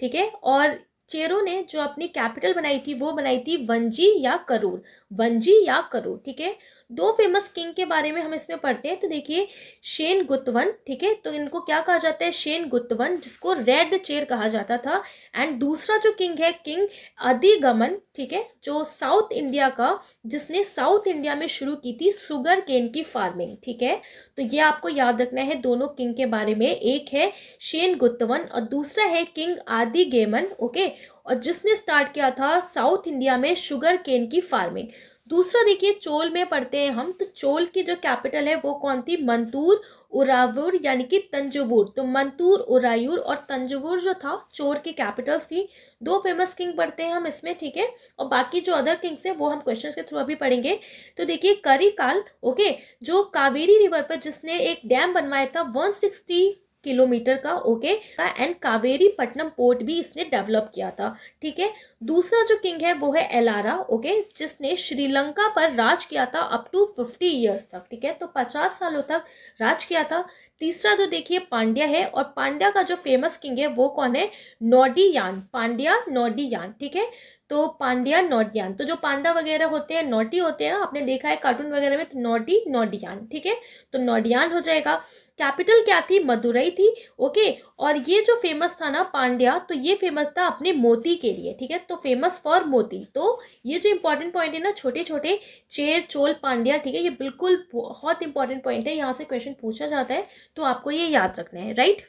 ठीक है और चेरों ने जो अपनी कैपिटल बनाई थी वो बनाई थी वंजी या करूर वंजी या करूर ठीक है दो फेमस किंग के बारे में हम इसमें पढ़ते हैं तो देखिए शेन गुतवन ठीक है तो इनको क्या कहा जाता है शेन गुतवन जिसको रेड चेयर कहा जाता था एंड दूसरा जो किंग है किंग अधिगमन ठीक है जो साउथ इंडिया का जिसने साउथ इंडिया में शुरू की थी सुगर केन की फार्मिंग ठीक है तो ये आपको याद रखना है दोनों किंग के बारे में एक है शेन गुतवन और दूसरा है किंग आदि गेमन ओके और जिसने स्टार्ट किया था साउथ इंडिया में शुगर केन की फार्मिंग दूसरा देखिए चोल में पढ़ते हैं हम तो चोल की जो कैपिटल है वो कौन थी मंतूर उरावुर यानी कि तंजवुर तो मंतूर उरायूर और तंजवुर जो था चोर की कैपिटल्स थी दो फेमस किंग पढ़ते हैं हम इसमें ठीक है और बाकी जो अदर किंग्स हैं वो हम क्वेश्चन के थ्रू अभी पढ़ेंगे तो देखिए करी काल ओके जो कावेरी रिवर पर जिसने एक डैम बनवाया था वन सिक्सटी किलोमीटर का okay and Kaveripattinam port भी इसने डेवलप किया था ठीक है दूसरा जो किंग है वो है एलारा ओके जिसने श्रीलंका पर राज किया था अप टू फिफ्टी ईयर्स तक ठीक है तो पचास सालों तक राज किया था तीसरा जो देखिए पांड्या है और पांड्या का जो फेमस किंग है वो कौन है नोडियान पांड्या नोडियान ठीक है तो पांड्या नोटियान तो जो पांडा वगैरह होते हैं नोटी होते हैं ना आपने देखा है कार्टून वगैरह में तो नोटी नोडियान ठीक है तो नोडियान हो जाएगा कैपिटल क्या थी मदुरई थी ओके और ये जो फेमस था ना पांड्या तो ये फेमस था अपने मोती के लिए ठीक है तो फेमस फॉर मोती तो ये जो इंपॉर्टेंट पॉइंट है ना छोटे छोटे चेर चोल पांड्या ठीक है ये बिल्कुल बहुत इंपॉर्टेंट पॉइंट है यहाँ से क्वेश्चन पूछा जाता है तो आपको ये याद रखना है राइट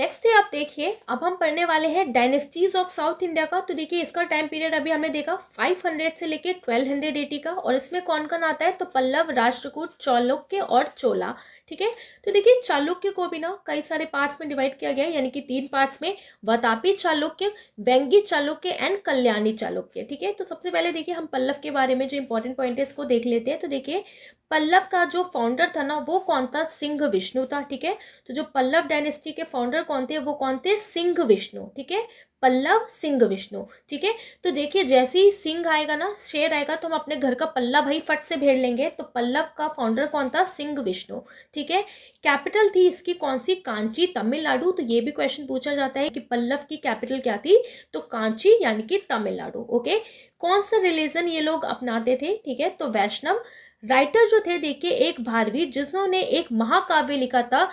नेक्स्ट है आप देखिए अब हम पढ़ने वाले हैं डायनेस्टीज ऑफ साउथ इंडिया का तो देखिए इसका टाइम पीरियड अभी हमने देखा 500 से लेके 1200 एटी का और इसमें कौन कौन आता है तो पल्लव राष्ट्रकूट चौलुक्य और चोला ठीक है तो देखिए चालुक्य को भी ना कई सारे पार्ट्स में डिवाइड किया गया यानी कि तीन पार्ट्स में वतापी चालुक्य व्यंगी चालुक्य एंड कल्याणी चालुक्य ठीक है तो सबसे पहले देखिए हम पल्लव के बारे में जो इंपॉर्टेंट पॉइंट है इसको देख लेते हैं तो देखिए पल्लव का जो फाउंडर था ना वो कौन था सिंह विष्णु था ठीक है तो जो पल्लव डायनेस्टी के फाउंडर कौन थे वो कौन थे सिंह विष्णु ठीक है पल्लव सिंह विष्णु ठीक है तो देखिए जैसे ही सिंह आएगा ना शेर आएगा तो हम अपने घर का पल्ला भाई फट से भेड़ लेंगे तो पल्लव का फाउंडर कौन था सिंह विष्णु ठीक है कैपिटल थी इसकी कौन सी कांची तमिलनाडु तो ये भी क्वेश्चन पूछा जाता है कि पल्लव की कैपिटल क्या थी तो कांची यानी कि तमिलनाडु ओके कौन सा रिलीजन ये लोग अपनाते थे ठीक है तो वैष्णव राइटर जो थे देखिए एक भारवीर जिन्होंने एक महाकाव्य लिखा था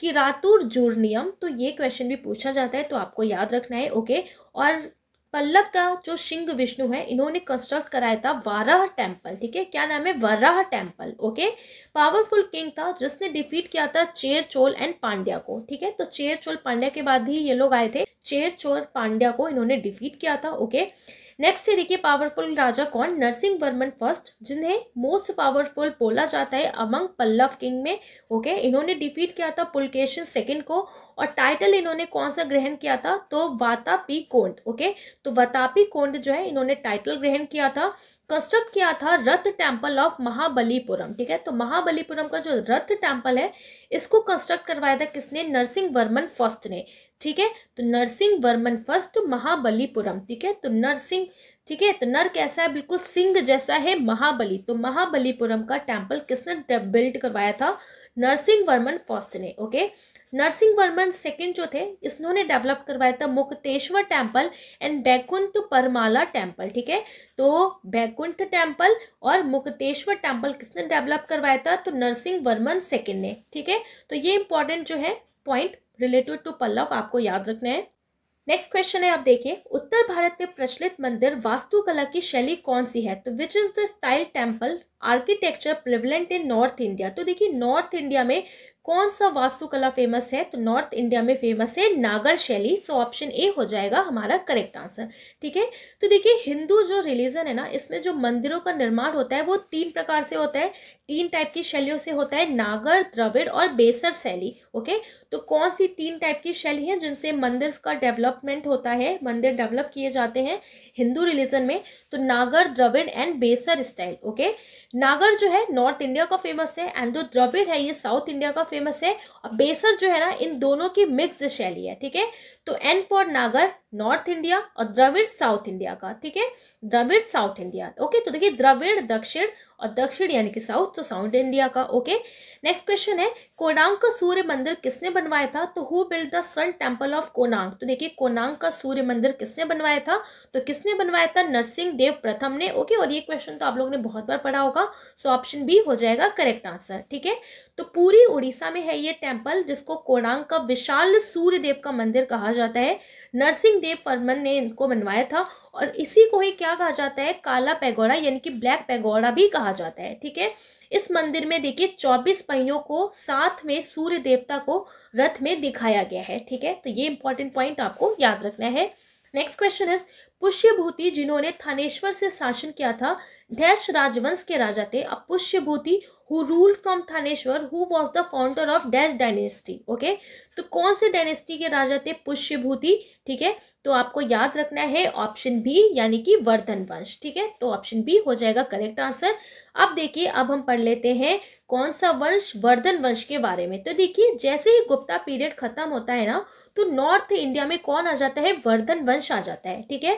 कि रातुर जोर तो ये क्वेश्चन भी पूछा जाता है तो आपको याद रखना है ओके और पल्लव का जो शिंग विष्णु है इन्होंने कंस्ट्रक्ट कराया था वाराह टेम्पल ठीक है क्या नाम है Varaha temple okay powerful king था जिसने डिफीट किया था चेर चोल एंड पांड्या को ठीक है तो चेर चोल पांड्या के बाद ही ये लोग आए थे चेर चोर पांड्या को इन्होंने डिफीट किया था ओके नेक्स्ट है देखिए पावरफुल राजा कौन नरसिंह वर्मन फर्स्ट जिन्हें मोस्ट पावरफुल बोला जाता है अमंग पल्लव किंग में ओके okay? इन्होंने डिफीट किया था पुलकेशन सेकंड को और टाइटल इन्होंने कौन सा ग्रहण किया था तो वातापी कोंड ओके okay? तो वातापी कोंड जो है इन्होंने टाइटल ग्रहण किया था कंस्ट्रक्ट किया था रथ टेम्पल ऑफ महाबलीपुरम ठीक है तो महाबलीपुरम का जो रथ टेम्पल है इसको कंस्ट्रक्ट करवाया था किसने नरसिंह वर्मन फर्स्ट ने ठीक है तो नरसिंह वर्मन फर्स्ट महाबलीपुरम ठीक है तो नरसिंह ठीक है तो नर कैसा है बिल्कुल सिंह जैसा है महाबली तो महाबलीपुरम का टेम्पल किसने बिल्ड करवाया था नरसिंह वर्मन फर्स्ट ने ओके नरसिंह वर्मन सेकंड जो थे इन्होंने डेवलप करवाया था Mukteshwar temple and Vaikuntha Perumal temple ठीक है तो बैकुंठ टेम्पल और मुक्तेश्वर टेम्पल किसने डेवलप करवाया था तो नरसिंह वर्मन सेकेंड ने ठीक है तो ये इंपॉर्टेंट जो है पॉइंट रिलेटेड टू पल्लव आपको याद रखना है नेक्स्ट क्वेश्चन है आप देखिए उत्तर भारत में प्रचलित मंदिर वास्तुकला की शैली कौन सी है तो which is the style temple architecture prevalent in North India तो देखिए नॉर्थ इंडिया में कौन सा वास्तुकला फेमस है तो नॉर्थ इंडिया में फेमस है नागर शैली सो ऑप्शन ए हो जाएगा हमारा करेक्ट आंसर ठीक है तो देखिए हिंदू जो रिलीजन है ना इसमें जो मंदिरों का निर्माण होता है वो तीन प्रकार से होता है तीन टाइप की शैलियों से होता है नागर द्रविड़ और बेसर शैली ओके तो कौन सी तीन टाइप की शैली हैं जिनसे मंदिर का डेवलपमेंट होता है मंदिर डेवलप किए जाते हैं हिंदू रिलीजन में तो Nagara Dravida and Vesara style okay Nagara जो है नॉर्थ इंडिया का फेमस है एंड जो द्रविड़ है ये साउथ इंडिया का फेमस है और बेसर जो है ना इन दोनों की मिक्स शैली है ठीक है तो and for Nagara North India और द्रविड़ साउथ इंडिया का ठीक है द्रविड़ साउथ इंडिया ओके तो देखिए द्रविड़ दक्षिण और दक्षिण यानी कि साउथ तो साउथ इंडिया का ओके नेक्स्ट क्वेश्चन है कोनांग का सूर्य मंदिर किसने बनवाया था तो who build the sun temple of Konark तो देखिए कोनांग का सूर्य मंदिर किसने बनवाया था तो किसने बनवाया था नरसिंह देव प्रथम ने ओके और ये क्वेश्चन तो आप लोगों ने बहुत बार पढ़ा होगा सो ऑप्शन बी हो जाएगा करेक्ट आंसर ठीक है तो पूरी उड़ीसा में है ये टेम्पल जिसको कोणांग का विशाल सूर्य देव का मंदिर कहा जाता है नरसिंह देव फर्मन ने इनको बनवाया था और इसी को ही क्या कहा जाता है काला पैगोड़ा यानी कि ब्लैक पैगोड़ा भी कहा जाता है ठीक है इस मंदिर में देखिए चौबीस पहियों को साथ में सूर्य देवता को रथ में दिखाया गया है ठीक है तो ये इंपॉर्टेंट पॉइंट आपको याद रखना है नेक्स्ट क्वेश्चन इज पुष्यभूति जिन्होंने थानेश्वर से शासन किया था डैश राजवंश के राजा थे अब Pushyabhuti who rule from Thaneshwar who was the founder of dash dynasty okay तो कौन से डायनेस्टी के राजा थे पुष्यभूति ठीक है तो आपको याद रखना है ऑप्शन बी यानी कि वर्धन वंश ठीक है तो ऑप्शन बी हो जाएगा करेक्ट आंसर अब देखिए अब हम पढ़ लेते हैं कौन सा वंश वर्धन वंश के बारे में तो देखिए जैसे ही गुप्ता पीरियड खत्म होता है ना तो नॉर्थ इंडिया में कौन आ जाता है वर्धन वंश आ जाता है ठीक है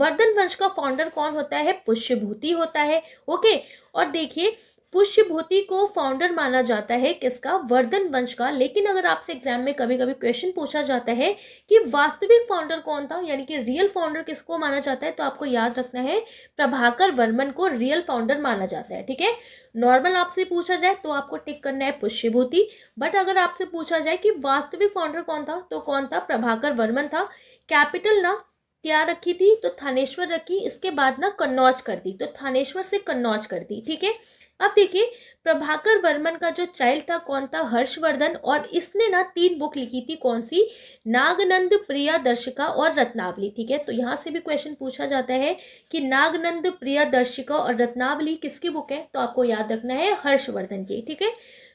वर्धन वंश का फाउंडर कौन होता है पुष्यभूति होता है ओके और देखिए पुष्यभूति को फाउंडर माना जाता है किसका वर्धन वंश का लेकिन अगर आपसे एग्जाम में कभी कभी क्वेश्चन पूछा जाता है कि वास्तविक फाउंडर कौन था यानी कि रियल फाउंडर किसको माना जाता है तो आपको याद रखना है प्रभाकर वर्मन को रियल फाउंडर माना जाता है ठीक है नॉर्मल आपसे पूछा जाए तो आपको टिक करना है पुष्यभूति बट अगर आपसे पूछा जाए कि वास्तविक फाउंडर कौन था तो कौन था प्रभाकर वर्मन था कैपिटल ना क्या रखी थी तो थानेश्वर रखी इसके बाद ना कन्नौज कर दी तो थानेश्वर से कन्नौज कर दी ठीक है अब देखिए प्रभाकर वर्मन का जो चाइल्ड था कौन था हर्षवर्धन और इसने ना तीन बुक लिखी थी कौन सी नागनंद प्रिया दर्शिका और रत्नावली ठीक है तो यहाँ से भी क्वेश्चन पूछा जाता है कि नागनंद प्रिया दर्शिका और रत्नावली किसकी बुक है तो आपको याद रखना है हर्षवर्धन की ठीक है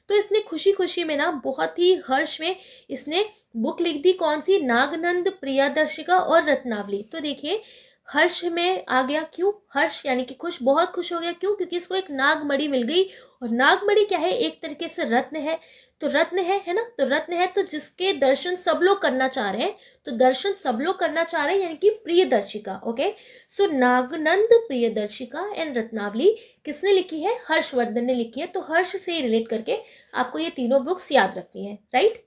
तो इसने खुशी खुशी में ना बहुत ही हर्ष में इसने बुक लिख दी कौन सी नागनंद प्रियादर्शिका और रत्नावली तो देखिए हर्ष में आ गया क्यों हर्ष यानी कि खुश बहुत खुश हो गया क्यों क्योंकि इसको एक नागमढ़ी मिल गई और नागमढ़ी क्या है एक तरीके से रत्न है तो रत्न है है ना तो रत्न है तो जिसके दर्शन सब लोग करना चाह रहे हैं तो दर्शन सब लोग करना चाह रहे हैं यानी कि प्रिय दर्शिका ओके सो नागनंद प्रिय दर्शिका एंड रत्नावली किसने लिखी है हर्षवर्धन ने लिखी है तो हर्ष से रिलेट करके आपको ये तीनों बुक्स याद रखनी है राइट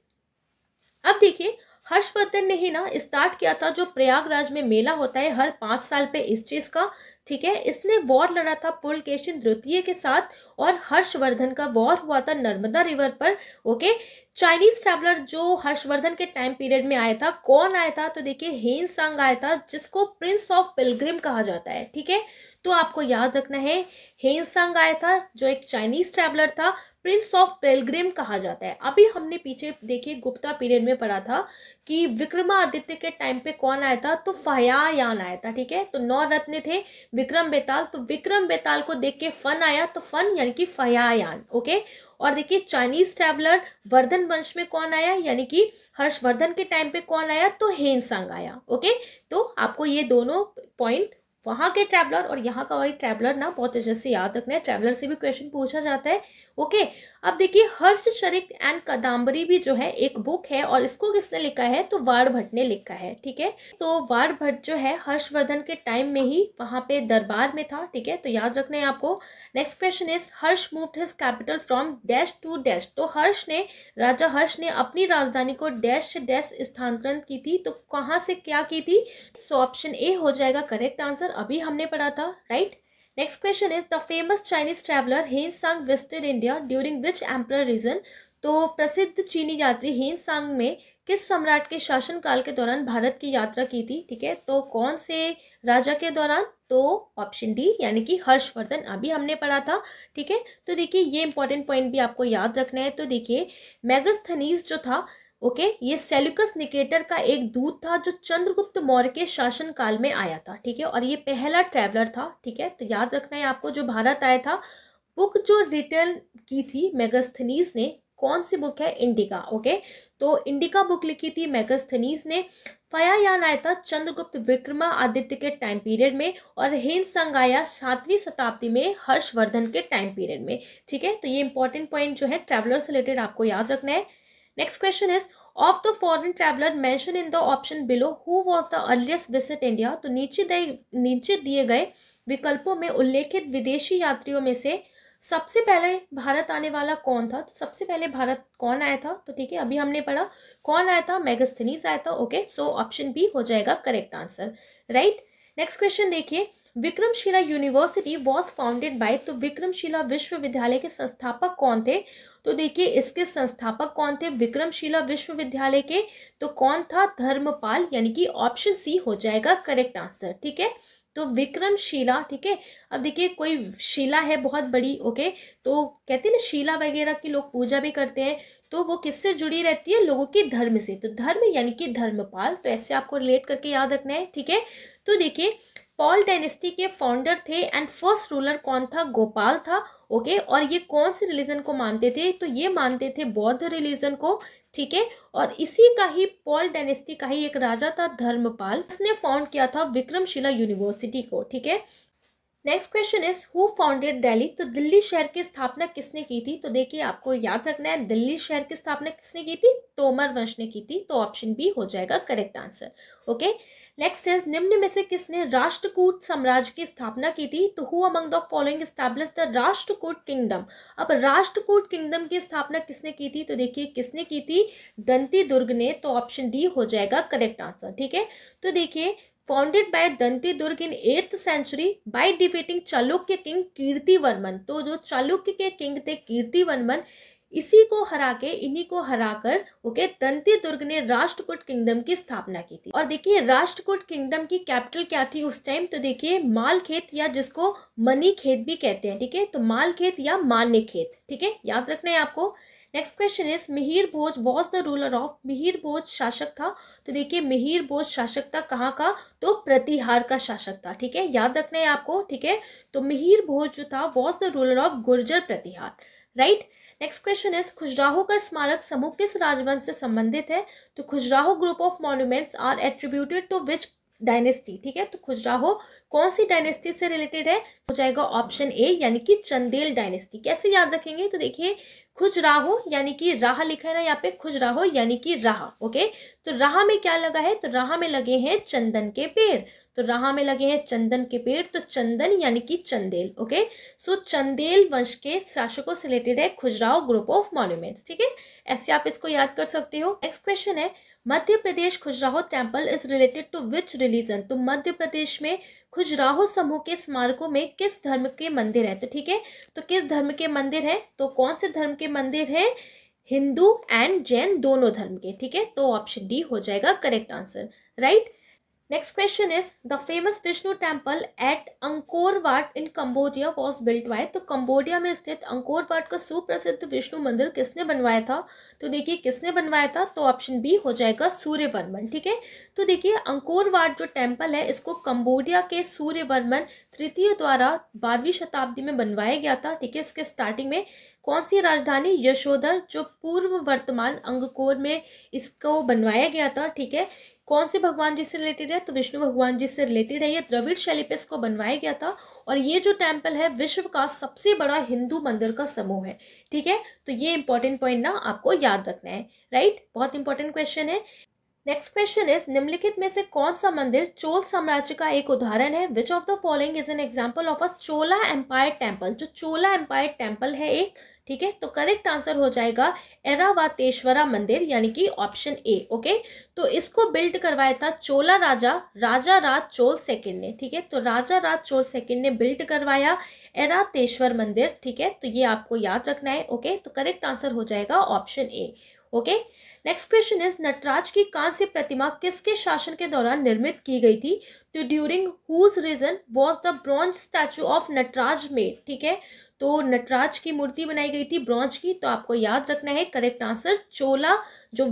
अब देखिए हर्षवर्धन ने ही ना स्टार्ट किया था जो प्रयागराज में मेला होता है हर पाँच साल पे इस चीज़ का ठीक है इसने वॉर लड़ा था पुलकेशिन द्वितीय के साथ और हर्षवर्धन का वॉर हुआ था नर्मदा रिवर पर ओके चाइनीज ट्रैवलर जो हर्षवर्धन के टाइम पीरियड में आया था कौन आया था तो देखिए हेन सांग आया था जिसको प्रिंस ऑफ पिलग्रिम कहा जाता है ठीक है तो आपको याद रखना है हेन सांग आया था जो एक चाइनीज ट्रैवलर था प्रिंस ऑफ पेलग्रेम कहा जाता है अभी हमने पीछे देखिए गुप्ता पीरियड में पढ़ा था कि विक्रमादित्य के टाइम पे कौन आया था तो फयायान आया था ठीक है तो नौ रत्न थे विक्रम बेताल तो विक्रम बेताल को देख के फन आया तो फन यानी कि फयायान ओके और देखिए चाइनीज ट्रैवलर वर्धन वंश में कौन आया यानी कि हर्षवर्धन के टाइम पे कौन आया तो हेनसंग आया ओके तो आपको ये दोनों पॉइंट वहाँ के ट्रैवलर और यहाँ का वही ट्रैवलर ना बहुत अच्छे से याद रखना है ट्रैवलर से भी क्वेश्चन पूछा जाता है ओके अब देखिए हर्ष शरिक एंड कादम्बरी भी जो है एक बुक है और इसको किसने लिखा है तो वार भट्ट ने लिखा है ठीक है तो वार भट्ट जो है हर्षवर्धन के टाइम में ही वहां पे दरबार में था ठीक है तो याद रखना है आपको next question is Harsha moved his capital from dash to dash तो हर्ष ने राजा हर्ष ने अपनी राजधानी को डैश से डैश स्थानांतरण की थी तो कहाँ से क्या की थी सो ऑप्शन ए हो जाएगा करेक्ट आंसर अभी हमने पढ़ा था right next question is the famous Chinese traveller Hiuen Sang visited India during which emperor reign तो प्रसिद्ध चीनी यात्री हेन सांग ने किस सम्राट के शासनकाल के दौरान भारत की यात्रा की थी ठीक है तो कौन से राजा के दौरान तो ऑप्शन डी यानी कि हर्षवर्धन अभी हमने पढ़ा था ठीक है तो देखिए ये इंपॉर्टेंट पॉइंट भी आपको याद रखना है तो देखिए मैगस्थनीज जो था ओके ये सेल्युकस निकेटर का एक दूत था जो चंद्रगुप्त मौर्य के शासन काल में आया था ठीक है और ये पहला ट्रैवलर था ठीक है तो याद रखना है आपको जो भारत आया था बुक जो रिटर्न की थी मेगस्थनीज ने कौन सी बुक है इंडिका ओके तो इंडिका बुक लिखी थी मेगस्थनीज ने फयायान आया था चंद्रगुप्त विक्रमा आदित्य के टाइम पीरियड में और हिंद संघ आया सातवीं शताब्दी में हर्षवर्धन के टाइम पीरियड में ठीक है तो ये इंपॉर्टेंट पॉइंट जो है ट्रैवलर से रिलेटेड आपको याद रखना है next question is of the foreign traveller mention in the option below who was the earliest visit India तो नीचे दे नीचे दिए गए विकल्पों में उल्लेखित विदेशी यात्रियों में से सबसे पहले भारत आने वाला कौन था तो सबसे पहले भारत कौन आया था तो ठीक है अभी हमने पढ़ा कौन आया था मैगस्थनीस आया था ओके सो ऑप्शन बी हो जाएगा correct answer right next question देखिए Vikramashila university was founded by तो विक्रमशिला विश्वविद्यालय के संस्थापक कौन थे तो देखिए इसके संस्थापक कौन थे विक्रमशिला विश्वविद्यालय के तो कौन था धर्मपाल यानी कि ऑप्शन सी हो जाएगा करेक्ट आंसर ठीक है तो विक्रमशिला ठीक है अब देखिए कोई शिला है बहुत बड़ी ओके तो कहते हैं ना शिला वगैरह की लोग पूजा भी करते हैं तो वो किससे जुड़ी रहती है लोगों के धर्म से तो धर्म यानी कि धर्मपाल तो ऐसे आपको रिलेट करके याद रखना है ठीक है तो देखिए पॉल डायनेस्टी के फाउंडर थे एंड फर्स्ट रूलर कौन था गोपाल था ओके और ये कौन से रिलीजन को मानते थे तो ये मानते थे बौद्ध रिलीजन को ठीक है और इसी का ही पॉल डेनेस्टी का ही एक राजा था धर्मपाल उसने फाउंड किया था विक्रमशिला यूनिवर्सिटी को ठीक है next question is who founded Delhi तो दिल्ली शहर की स्थापना किसने की थी तो देखिए आपको याद रखना है दिल्ली शहर की स्थापना किसने की थी तोमर वंश ने की थी तो ऑप्शन बी हो जाएगा करेक्ट आंसर ओके नेक्स्ट है निम्न में से किसने राष्ट्रकूट साम्राज्य की स्थापना की थी तो who among the following establish the Rashtrakuta kingdom अब राष्ट्रकूट किंगडम की स्थापना किसने की थी तो देखिए किसने की थी दंती दुर्ग ने तो ऑप्शन डी हो जाएगा करेक्ट आंसर ठीक है तो देखिए founded by Dantidurga in eighth century by defeating Chalukya king Kirtivarman तो जो चालुक्य के किंग थे कीर्ति वर्मन इसी को हरा के इन्हीं को हरा कर ओके तंती दुर्ग ने राष्ट्रकूट किंगडम की स्थापना की थी और देखिए राष्ट्रकूट किंगडम की कैपिटल क्या थी उस टाइम तो देखिए मालखेत या जिसको मनी खेत भी कहते हैं ठीक है तो मालखेत या मान्य खेत ठीक है याद रखना है आपको next question is Mihir Bhoj was the ruler of Mihir Bhoj शासक था तो देखिए मिहिर भोज शासक था कहाँ का तो प्रतिहार का शासक था ठीक है याद रखना है आपको ठीक है तो मिहिर भोज जो था was the ruler of Gurjara Pratihara right next question is Khajuraho का स्मारक समूह किस राजवंश से संबंधित है तो Khajuraho group of monuments are attributed to which dynasty ठीक है तो खुजराहो कौन सी डायनेस्टी से रिलेटेड है हो जाएगा ऑप्शन ए यानी कि चंदेल डायनेस्टी कैसे याद रखेंगे तो देखिए खुजराहो यानी कि राह लिखा है ना यहाँ पे खुजराहो यानी कि राह ओके तो राह में क्या लगा है तो राह में लगे हैं चंदन के पेड़ तो राह में लगे हैं चंदन के पेड़ तो चंदन यानी कि चंदेल ओके सो चंदेल वंश के शासकों से रिलेटेड है खुजराहो ग्रुप ऑफ मॉन्यूमेंट्स ठीक है ऐसे आप इसको याद कर सकते हो नेक्स्ट क्वेश्चन है Madhya Pradesh Khajuraho temple is related to which religion तो मध्य प्रदेश में खुजराहो समूह के स्मारकों में किस धर्म के मंदिर हैं तो ठीक है तो किस धर्म के मंदिर हैं तो कौन से धर्म के मंदिर हैं हिंदू एंड जैन दोनों धर्म के ठीक है तो ऑप्शन डी हो जाएगा correct answer right Next question is the famous Vishnu temple at Angkor Wat in Cambodia was built by तो Cambodia में स्थित अंकोरवाट का सुप्रसिद्ध विष्णु मंदिर किसने बनवाया था तो देखिए किसने बनवाया था तो ऑप्शन बी हो जाएगा सूर्य वर्मन ठीक है तो देखिए अंकोरवाट जो टेम्पल है इसको कंबोडिया के सूर्य वर्मन तृतीय द्वारा बारहवीं शताब्दी में बनवाया गया था ठीक है उसके स्टार्टिंग में कौन सी राजधानी यशोधर जो पूर्व वर्तमान अंगकोर में इसको बनवाया गया था ठीक है कौन से भगवान जी से रिलेटेड है तो विष्णु भगवान जी से रिलेटेड है ये द्रविड़ शैली पे इसको बनवाया गया था और ये जो टेम्पल है विश्व का सबसे बड़ा हिंदू मंदिर का समूह है ठीक है तो ये इंपॉर्टेंट पॉइंट ना आपको याद रखना है राइट बहुत इंपॉर्टेंट क्वेश्चन है नेक्स्ट क्वेश्चन इज निम्नलिखित में से कौन सा मंदिर चोल साम्राज्य का एक उदाहरण है which of the following is an example of a Chola empire temple जो चोला एम्पायर टेम्पल है एक ठीक है तो करेक्ट आंसर हो जाएगा एरावातेश्वरा मंदिर यानी कि ऑप्शन ए ओके तो इसको बिल्ड करवाया था चोला राजा राजा राज चोल सेकंड ने ठीक है तो राजा राज चोल सेकंड ने बिल्ड करवाया एरातेश्वर मंदिर ठीक है तो ये आपको याद रखना है ओके तो करेक्ट आंसर हो जाएगा option A okay next question is Nataraja की कांस्य प्रतिमा किसके शासन के दौरान निर्मित की गई थी तो during whose reign was the bronze statue of Nataraja made ठीक है तो नटराज की मूर्ति बनाई गई थी ब्रॉन्ज की तो आपको याद रखना है करेक्ट आंसर चोला जो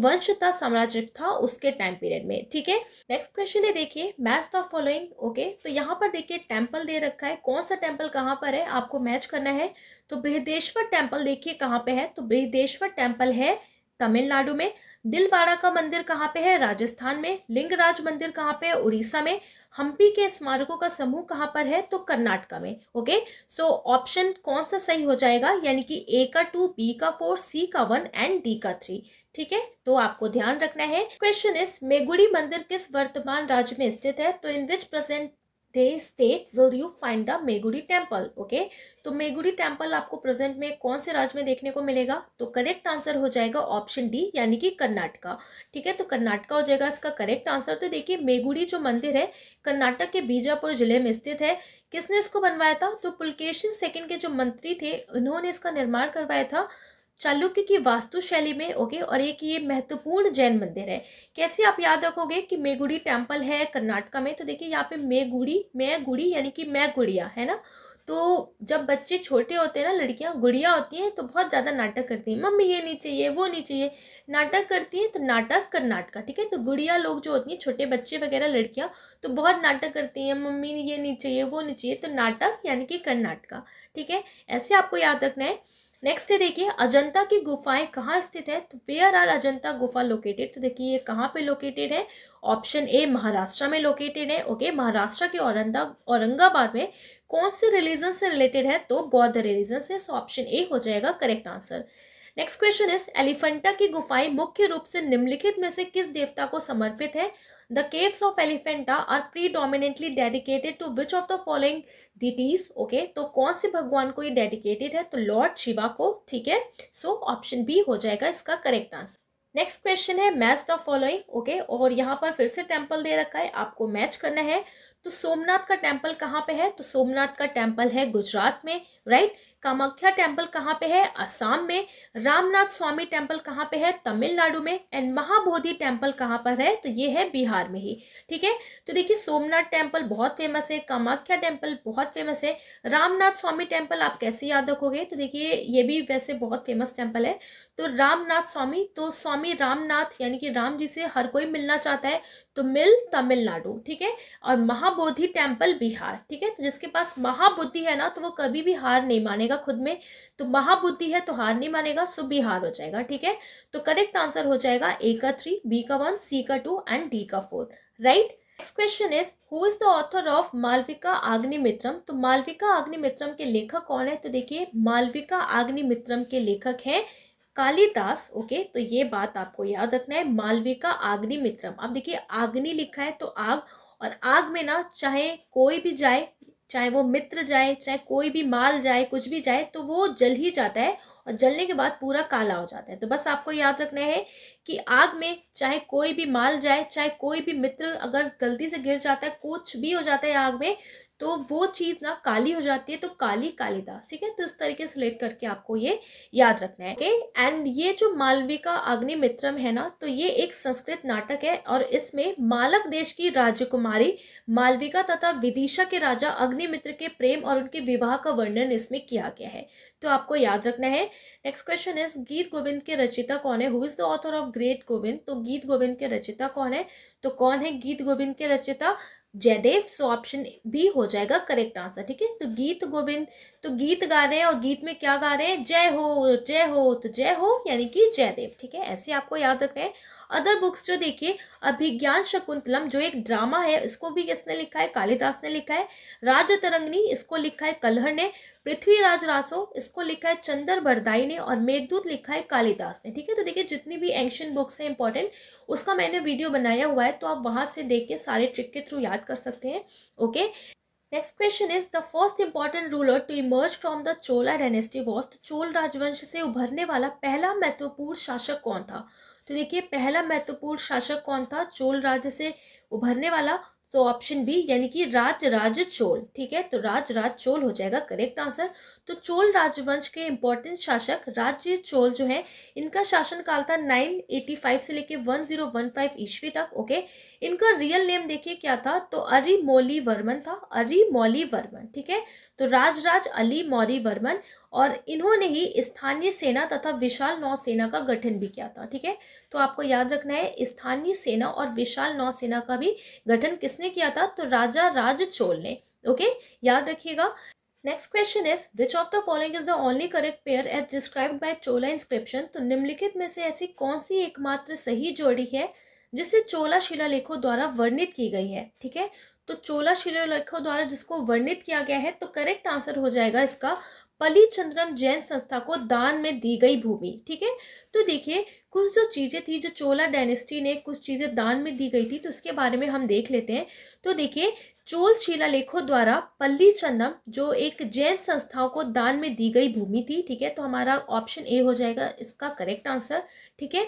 था साम्राज्य था उसके टाइम पीरियड में ठीक है नेक्स्ट क्वेश्चन है देखिए मैच द फॉलोइंग ओके तो यहाँ पर देखिए टेम्पल दे रखा है कौन सा टेम्पल कहाँ पर है आपको मैच करना है तो बृहदेश्वर टेम्पल देखिए कहाँ पे है तो बृहदेश्वर टेम्पल है तमिलनाडु में दिलवाड़ा का मंदिर कहाँ पे है राजस्थान में लिंगराज मंदिर कहाँ पे है उड़ीसा में हम्पी के स्मारकों का समूह कहाँ पर है तो कर्नाटका में ओके सो ऑप्शन कौन सा सही हो जाएगा यानी कि ए का टू बी का फोर सी का वन एंड डी का थ्री ठीक है तो आपको ध्यान रखना है क्वेश्चन इज मेगुड़ी मंदिर किस वर्तमान राज्य में स्थित है तो in which present day state will you find the Meguti temple okay तो मेगुडी टेम्पल आपको प्रेजेंट में कौन से राज्य में देखने को मिलेगा तो करेक्ट आंसर हो जाएगा ऑप्शन डी यानी कि कर्नाटका ठीक है तो कर्नाटका हो जाएगा इसका करेक्ट आंसर तो देखिए मेगुडी जो मंदिर है कर्नाटक के बीजापुर जिले में स्थित है किसने इसको बनवाया था तो पुलकेशन सेकेंड के जो मंत्री थे उन्होंने इसका निर्माण करवाया था चालुक्य की वास्तुशैली में ओके और एक ये महत्वपूर्ण जैन मंदिर है कैसे आप याद रखोगे कि मेगुड़ी टेम्पल है कर्नाटका में तो देखिए यहाँ पे मेगुड़ी मैं गुड़ी यानी कि मैं गुड़िया है ना तो जब बच्चे छोटे होते हैं ना लड़कियाँ गुड़िया होती हैं तो बहुत ज़्यादा नाटक करती हैं मम्मी ये नहीं चाहिए वो नहीं चाहिए नाटक करती हैं तो नाटक कर्नाटका ठीक है तो गुड़िया लोग जो होती हैं छोटे बच्चे वगैरह लड़कियाँ तो बहुत नाटक करती हैं मम्मी ये नहीं चाहिए वो नहीं चाहिए तो नाटक यानी कि कर्नाटका ठीक है ऐसे आपको याद रखना है नेक्स्ट है देखिए अजंता की गुफाएं कहाँ स्थित है तो वेयर आर अजंता गुफा लोकेटेड तो देखिए ये कहाँ पे लोकेटेड है ऑप्शन ए महाराष्ट्र में लोकेटेड है ओके महाराष्ट्र के औरंगा औरंगाबाद में कौन से रिलीजन से रिलेटेड है तो बौद्ध रिलीजन से सो ऑप्शन ए हो जाएगा correct answer next question is Elephanta की गुफाएं मुख्य रूप से निम्नलिखित में से किस देवता को समर्पित है The caves of Elephanta are predominantly dedicated to which of the following deities okay तो कौन से भगवान को ये डेडिकेटेड है तो लॉर्ड शिवा को ठीक है सो ऑप्शन बी हो जाएगा इसका करेक्ट आंसर नेक्स्ट क्वेश्चन है मैच द फॉलोइंग ओके और यहाँ पर फिर से टेम्पल दे रखा है आपको मैच करना है तो सोमनाथ का टेम्पल कहाँ पे है तो सोमनाथ का टेम्पल है गुजरात में राइट right? कामाख्या टेम्पल कहाँ पे है असम में रामनाथ स्वामी टेम्पल कहाँ पे है तमिलनाडु में एंड महाबोधि टेम्पल कहाँ पर है तो ये है बिहार में ही ठीक है तो देखिए सोमनाथ टेम्पल बहुत फेमस है कामाख्या टेम्पल बहुत फेमस है रामनाथ स्वामी टेम्पल आप कैसे याद रखोगे तो देखिए ये भी वैसे बहुत फेमस टेम्पल है तो रामनाथ स्वामी तो स्वामी रामनाथ यानी कि राम जी से हर कोई मिलना चाहता है तो मिल तमिलनाडु ठीक है और महाबोधि टेम्पल बिहार ठीक है तो जिसके पास महाबुद्धि है ना तो वो कभी भी हार नहीं मानेगा खुद में तो महाबुद्धि है तो हार नहीं मानेगा सो बिहार हो जाएगा ठीक है तो करेक्ट आंसर हो जाएगा ए का थ्री बी का वन सी का टू एंड डी का four right next question is who is the author of Malavikagnimitram तो मालविका आग्निमित्रम के लेखक कौन है तो देखिए मालविका आग्निमित्रम के लेखक हैं कालिदास ओके तो ये बात आपको याद रखना है मालविका आग्नि मित्रम आप देखिए आग्नि लिखा है तो आग और आग में ना चाहे कोई भी जाए चाहे वो मित्र जाए चाहे कोई भी माल जाए कुछ भी जाए तो वो जल ही जाता है और जलने के बाद पूरा काला हो जाता है तो बस आपको याद रखना है कि आग में चाहे कोई भी माल जाए चाहे कोई भी मित्र अगर गलती से गिर जाता है कुछ भी हो जाता है आग में तो वो चीज़ ना काली हो जाती है तो काली कालिदास ठीक है तो इस तरीके से लेट करके आपको ये याद रखना है ओके एंड ये जो मालविका अग्नि मित्रम है ना तो ये एक संस्कृत नाटक है और इसमें मालक देश की राजकुमारी मालविका तथा विदिशा के राजा अग्निमित्र के प्रेम और उनके विवाह का वर्णन इसमें किया गया है तो आपको याद रखना है नेक्स्ट क्वेश्चन इज गीत गोविंद के रचिता कौन है who is the author of great Govind तो गीत गोविंद के रचिता कौन है तो कौन है गीत गोविंद के रचिता जयदेव सो ऑप्शन बी हो जाएगा करेक्ट आंसर ठीक है तो गीत गोविंद तो गीत गा रहे हैं और गीत में क्या गा रहे हैं जय हो जय हो तो जय हो यानी कि जयदेव ठीक है ऐसे आपको याद रखना है अदर बुक्स जो देखिए अभिज्ञान शकुंतलम जो एक ड्रामा है इसको भी किसने लिखा है कालिदास ने लिखा है राज तरंगनी इसको लिखा है कलहर ने पृथ्वीराज रासो इसको लिखा है चंदर बरदाई ने और मेघदूत लिखा है कालिदास ने ठीक है तो देखिए जितनी भी एंशियन बुक्स हैं इंपॉर्टेंट उसका मैंने वीडियो बनाया हुआ है तो आप वहाँ से देख के सारे ट्रिक के थ्रू याद कर सकते हैं okay next question is the first important ruler to emerge from the Chola dynasty was Chola राजवंश से उभरने वाला पहला महत्वपूर्ण शासक कौन था तो देखिए पहला महत्वपूर्ण शासक कौन था चोल राज्य से उभरने वाला तो ऑप्शन बी यानी कि राज राज चोल ठीक है तो राज राज चोल हो जाएगा करेक्ट आंसर तो चोल राजवंश के इंपॉर्टेंट शासक राज्य चोल जो है इनका शासनकाल था 985 से लेके 1015 ईस्वी तक ओके इनका रियल नेम देखिए क्या था तो अरी मौली वर्मन था अरी मौली वर्मन ठीक है तो राजराज अली मौरी वर्मन और इन्होंने ही स्थानीय सेना तथा विशाल नौसेना का गठन भी किया था ठीक है तो आपको याद रखना है स्थानीय सेना और विशाल नौसेना का भी गठन किसने किया था तो राजा राज चोल ने ओके याद रखिएगा next question is which of the following is the only correct pair as describe by Chola inscription तो निम्नलिखित में से ऐसी कौन सी एकमात्र सही जोड़ी है जिसे चोला शिलालेखों द्वारा वर्णित की गई है ठीक है तो चोला शिलालेखों द्वारा जिसको वर्णित किया गया है तो करेक्ट आंसर हो जाएगा इसका पलीचंद्रम जैन संस्था को दान में दी गई भूमि ठीक है तो देखिए कुछ जो चीज़ें थी जो चोला डायनेस्टी ने कुछ चीज़ें दान में दी गई थी तो उसके बारे में हम देख लेते हैं तो देखिए चोल शिलालेखों द्वारा पल्ली चन्नम जो एक जैन संस्थाओं को दान में दी गई भूमि थी ठीक है तो हमारा ऑप्शन ए हो जाएगा इसका करेक्ट आंसर ठीक है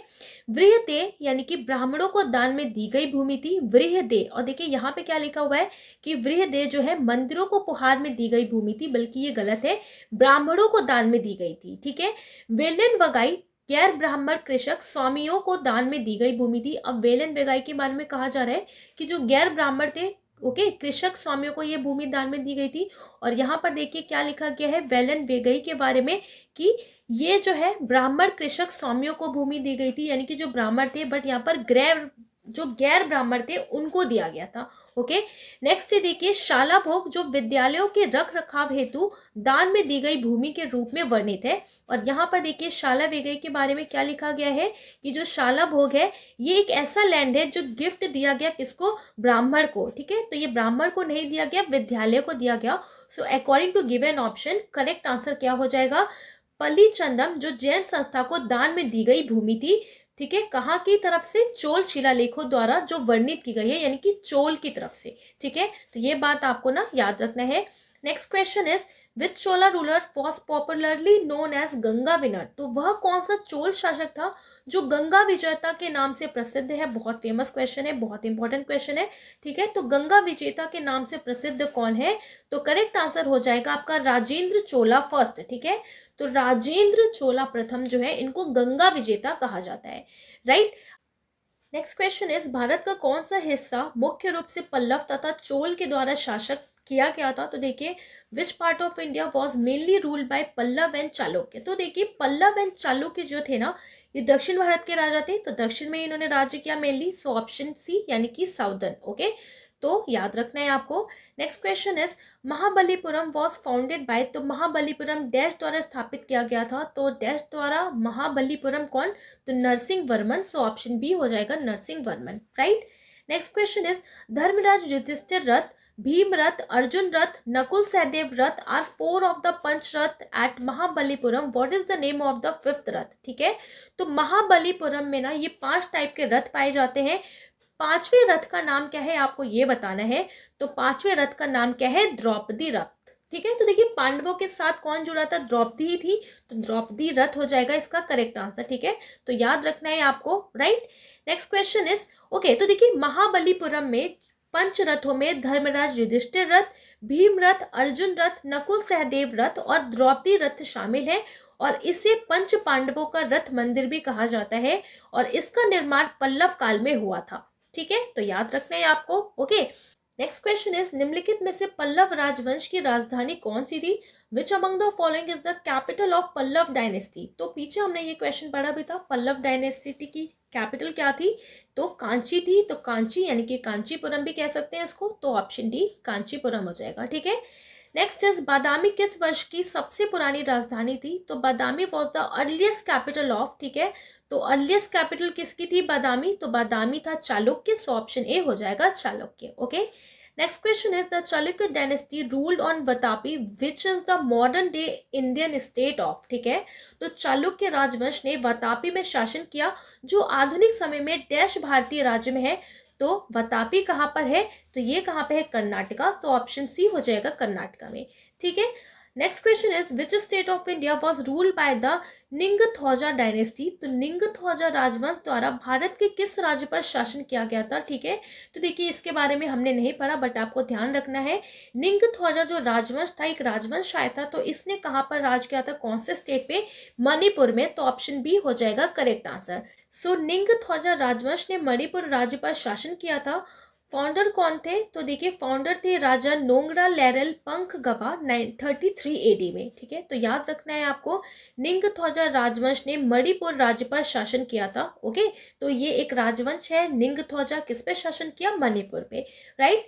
वृहते यानी कि ब्राह्मणों को दान में दी गई भूमि थी वृहदे और देखिए यहाँ पे क्या लिखा हुआ है कि वृहदे जो है मंदिरों को पुहार में दी गई भूमि थी बल्कि ये गलत है ब्राह्मणों को दान में दी गई थी ठीक है वेलन वगाई गैर ब्राह्मण कृषक स्वामियों को दान में दी गई भूमि थी अब वेलन बेगाई के बारे में कहा जा रहा है कि जो गैर ब्राह्मण थे ओके कृषक स्वामियों को ये भूमि दान में दी गई थी और यहाँ पर देखिए क्या लिखा गया है वेलन वेगई के बारे में कि ये जो है ब्राह्मण कृषक स्वामियों को भूमि दी गई थी यानी कि जो ब्राह्मण थे बट यहाँ पर ग्रह जो गैर ब्राह्मण थे उनको दिया गया था ओके नेक्स्ट देखिए शाला भोग जो विद्यालयों के रख रखाव हेतु दान में दी गई भूमि के रूप में वर्णित है और यहाँ पर देखिए शाला विगय के बारे में क्या लिखा गया है कि जो शाला भोग है ये एक ऐसा लैंड है जो गिफ्ट दिया गया किसको ब्राह्मण को ठीक है तो ये ब्राह्मण को नहीं दिया गया विद्यालय को दिया गया so according to give an option correct answer क्या हो जाएगा पल्ली चंदम जो जैन संस्था को दान में दी गई भूमि थी ठीक है कहाँ की तरफ से चोल शिलालेखों द्वारा जो वर्णित की गई है यानी कि चोल की तरफ से ठीक है तो ये बात आपको ना याद रखना है next question is which Chola ruler was popularly known as Ganga winner तो वह कौन सा चोल शासक था जो गंगा विजेता के नाम से प्रसिद्ध है बहुत फेमस क्वेश्चन है बहुत इंपॉर्टेंट क्वेश्चन है ठीक है तो गंगा विजेता के नाम से प्रसिद्ध कौन है तो करेक्ट आंसर हो जाएगा आपका राजेंद्र चोला फर्स्ट ठीक है तो राजेंद्र चोला प्रथम जो है इनको गंगा विजेता कहा जाता है right next question is Bharat का कौन सा हिस्सा मुख्य रूप से पल्लव तथा चोल के द्वारा शासक किया गया था तो देखिए which part of India was mainly ruled by Pallava and Chalukya तो देखिए पल्लव एंड चालुक्य जो थे ना ये दक्षिण भारत के राजा थे तो दक्षिण में इन्होंने राज्य किया मेनली सो ऑप्शन सी यानी कि साउदर्न ओके तो याद रखना है आपको next question is Mahabalipuram was founded by तो महाबलीपुरम डैश द्वारा स्थापित किया गया था तो डैश द्वारा महाबलीपुरम कौन तो Narasimha Varman so option B हो जाएगा Narasimha Varman right next question is Dharmaraj Yudhishthira rath rath Arjun rath Nakul Sahadev rath are four of the pancha rath at Mahabalipuram what is the name of the fifth rath ठीक है तो महाबलीपुरम में ना ये पांच टाइप के रथ पाए जाते हैं पांचवें रथ का नाम क्या है आपको ये बताना है तो पांचवें रथ का नाम क्या है द्रौपदी रथ ठीक है तो देखिए पांडवों के साथ कौन जुड़ा था द्रौपदी ही थी तो द्रौपदी रथ हो जाएगा इसका करेक्ट आंसर ठीक है तो याद रखना है आपको right next question is okay तो देखिए महाबलीपुरम में पंच रथों में धर्मराज युधिष्ठिर रथ भीम रथ अर्जुन रथ नकुल सहदेव रथ और द्रौपदी रथ शामिल है और इसे पंच पांडवों का रथ मंदिर भी कहा जाता है और इसका निर्माण पल्लव काल में हुआ था ठीक है तो याद रखना है आपको ओके नेक्स्ट क्वेश्चन इज निम्नलिखित में से पल्लव राजवंश की राजधानी कौन सी थी which among the following is the capital of Pallava dynasty तो पीछे हमने ये क्वेश्चन पढ़ा भी था पल्लव डायनेस्टी की कैपिटल क्या थी तो कांची थी तो कांची यानी कि कांचीपुरम भी कह सकते हैं इसको तो ऑप्शन डी कांचीपुरम हो जाएगा ठीक है नेक्स्ट इज बादामी किस वर्ष की सबसे पुरानी राजधानी थी तो Badami was the earliest capital of ठीक है तो अर्लीस्ट कैपिटल किसकी थी बादामी तो बादामी था चालुक्य सो ऑप्शन ए हो जाएगा Chalukya okay okay? Next question is the Chalukya dynasty ruled on Vatapi which is the modern day Indian state of ठीक है तो चालुक्य राजवंश ने वतापी में शासन किया जो आधुनिक समय में देश भारतीय राज्य में है तो वतापी कहाँ पर है तो ये कहाँ पे है कर्नाटका तो ऑप्शन सी हो जाएगा कर्नाटका में ठीक है next question is which state of India was rule by the Ningthouja dynasty तो निंगथौजा राजवंश द्वारा भारत के किस राज्य पर शासन किया गया था ठीक है तो देखिए इसके बारे में हमने नहीं पढ़ा बट आपको ध्यान रखना है निंगथौजा जो राजवंश था एक राजवंश आया था तो इसने कहाँ पर राज किया था कौन से स्टेट पे मणिपुर में तो ऑप्शन बी हो जाएगा correct answer so so, Ningthouja राजवंश ने मणिपुर राज्य पर शासन किया था फाउंडर कौन थे तो देखिए फाउंडर थे राजा Nongda Lairen Pakhangba nine thirty three AD में ठीक है तो याद रखना है आपको थौजा राजवंश ने मणिपुर राज्य पर शासन किया था ओके तो ये एक राजवंश है निंग थौजा किस पे शासन किया मणिपुर पे राइट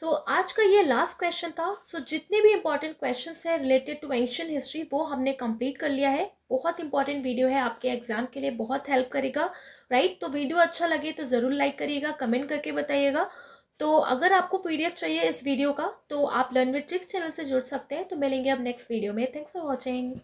सो so, आज का ये लास्ट क्वेश्चन था सो so, जितने भी इंपॉर्टेंट क्वेश्चन है रिलेटेड टू एंशियन हिस्ट्री वो हमने कंप्लीट कर लिया है बहुत इंपॉर्टेंट वीडियो है आपके एग्जाम के लिए बहुत हेल्प करेगा राइट तो वीडियो अच्छा लगे तो ज़रूर लाइक करिएगा कमेंट करके बताइएगा तो अगर आपको पीडीएफ चाहिए इस वीडियो का तो आप लर्न विथ ट्रिक्स चैनल से जुड़ सकते हैं तो मिलेंगे अब नेक्स्ट वीडियो में थैंक्स फॉर वॉचिंग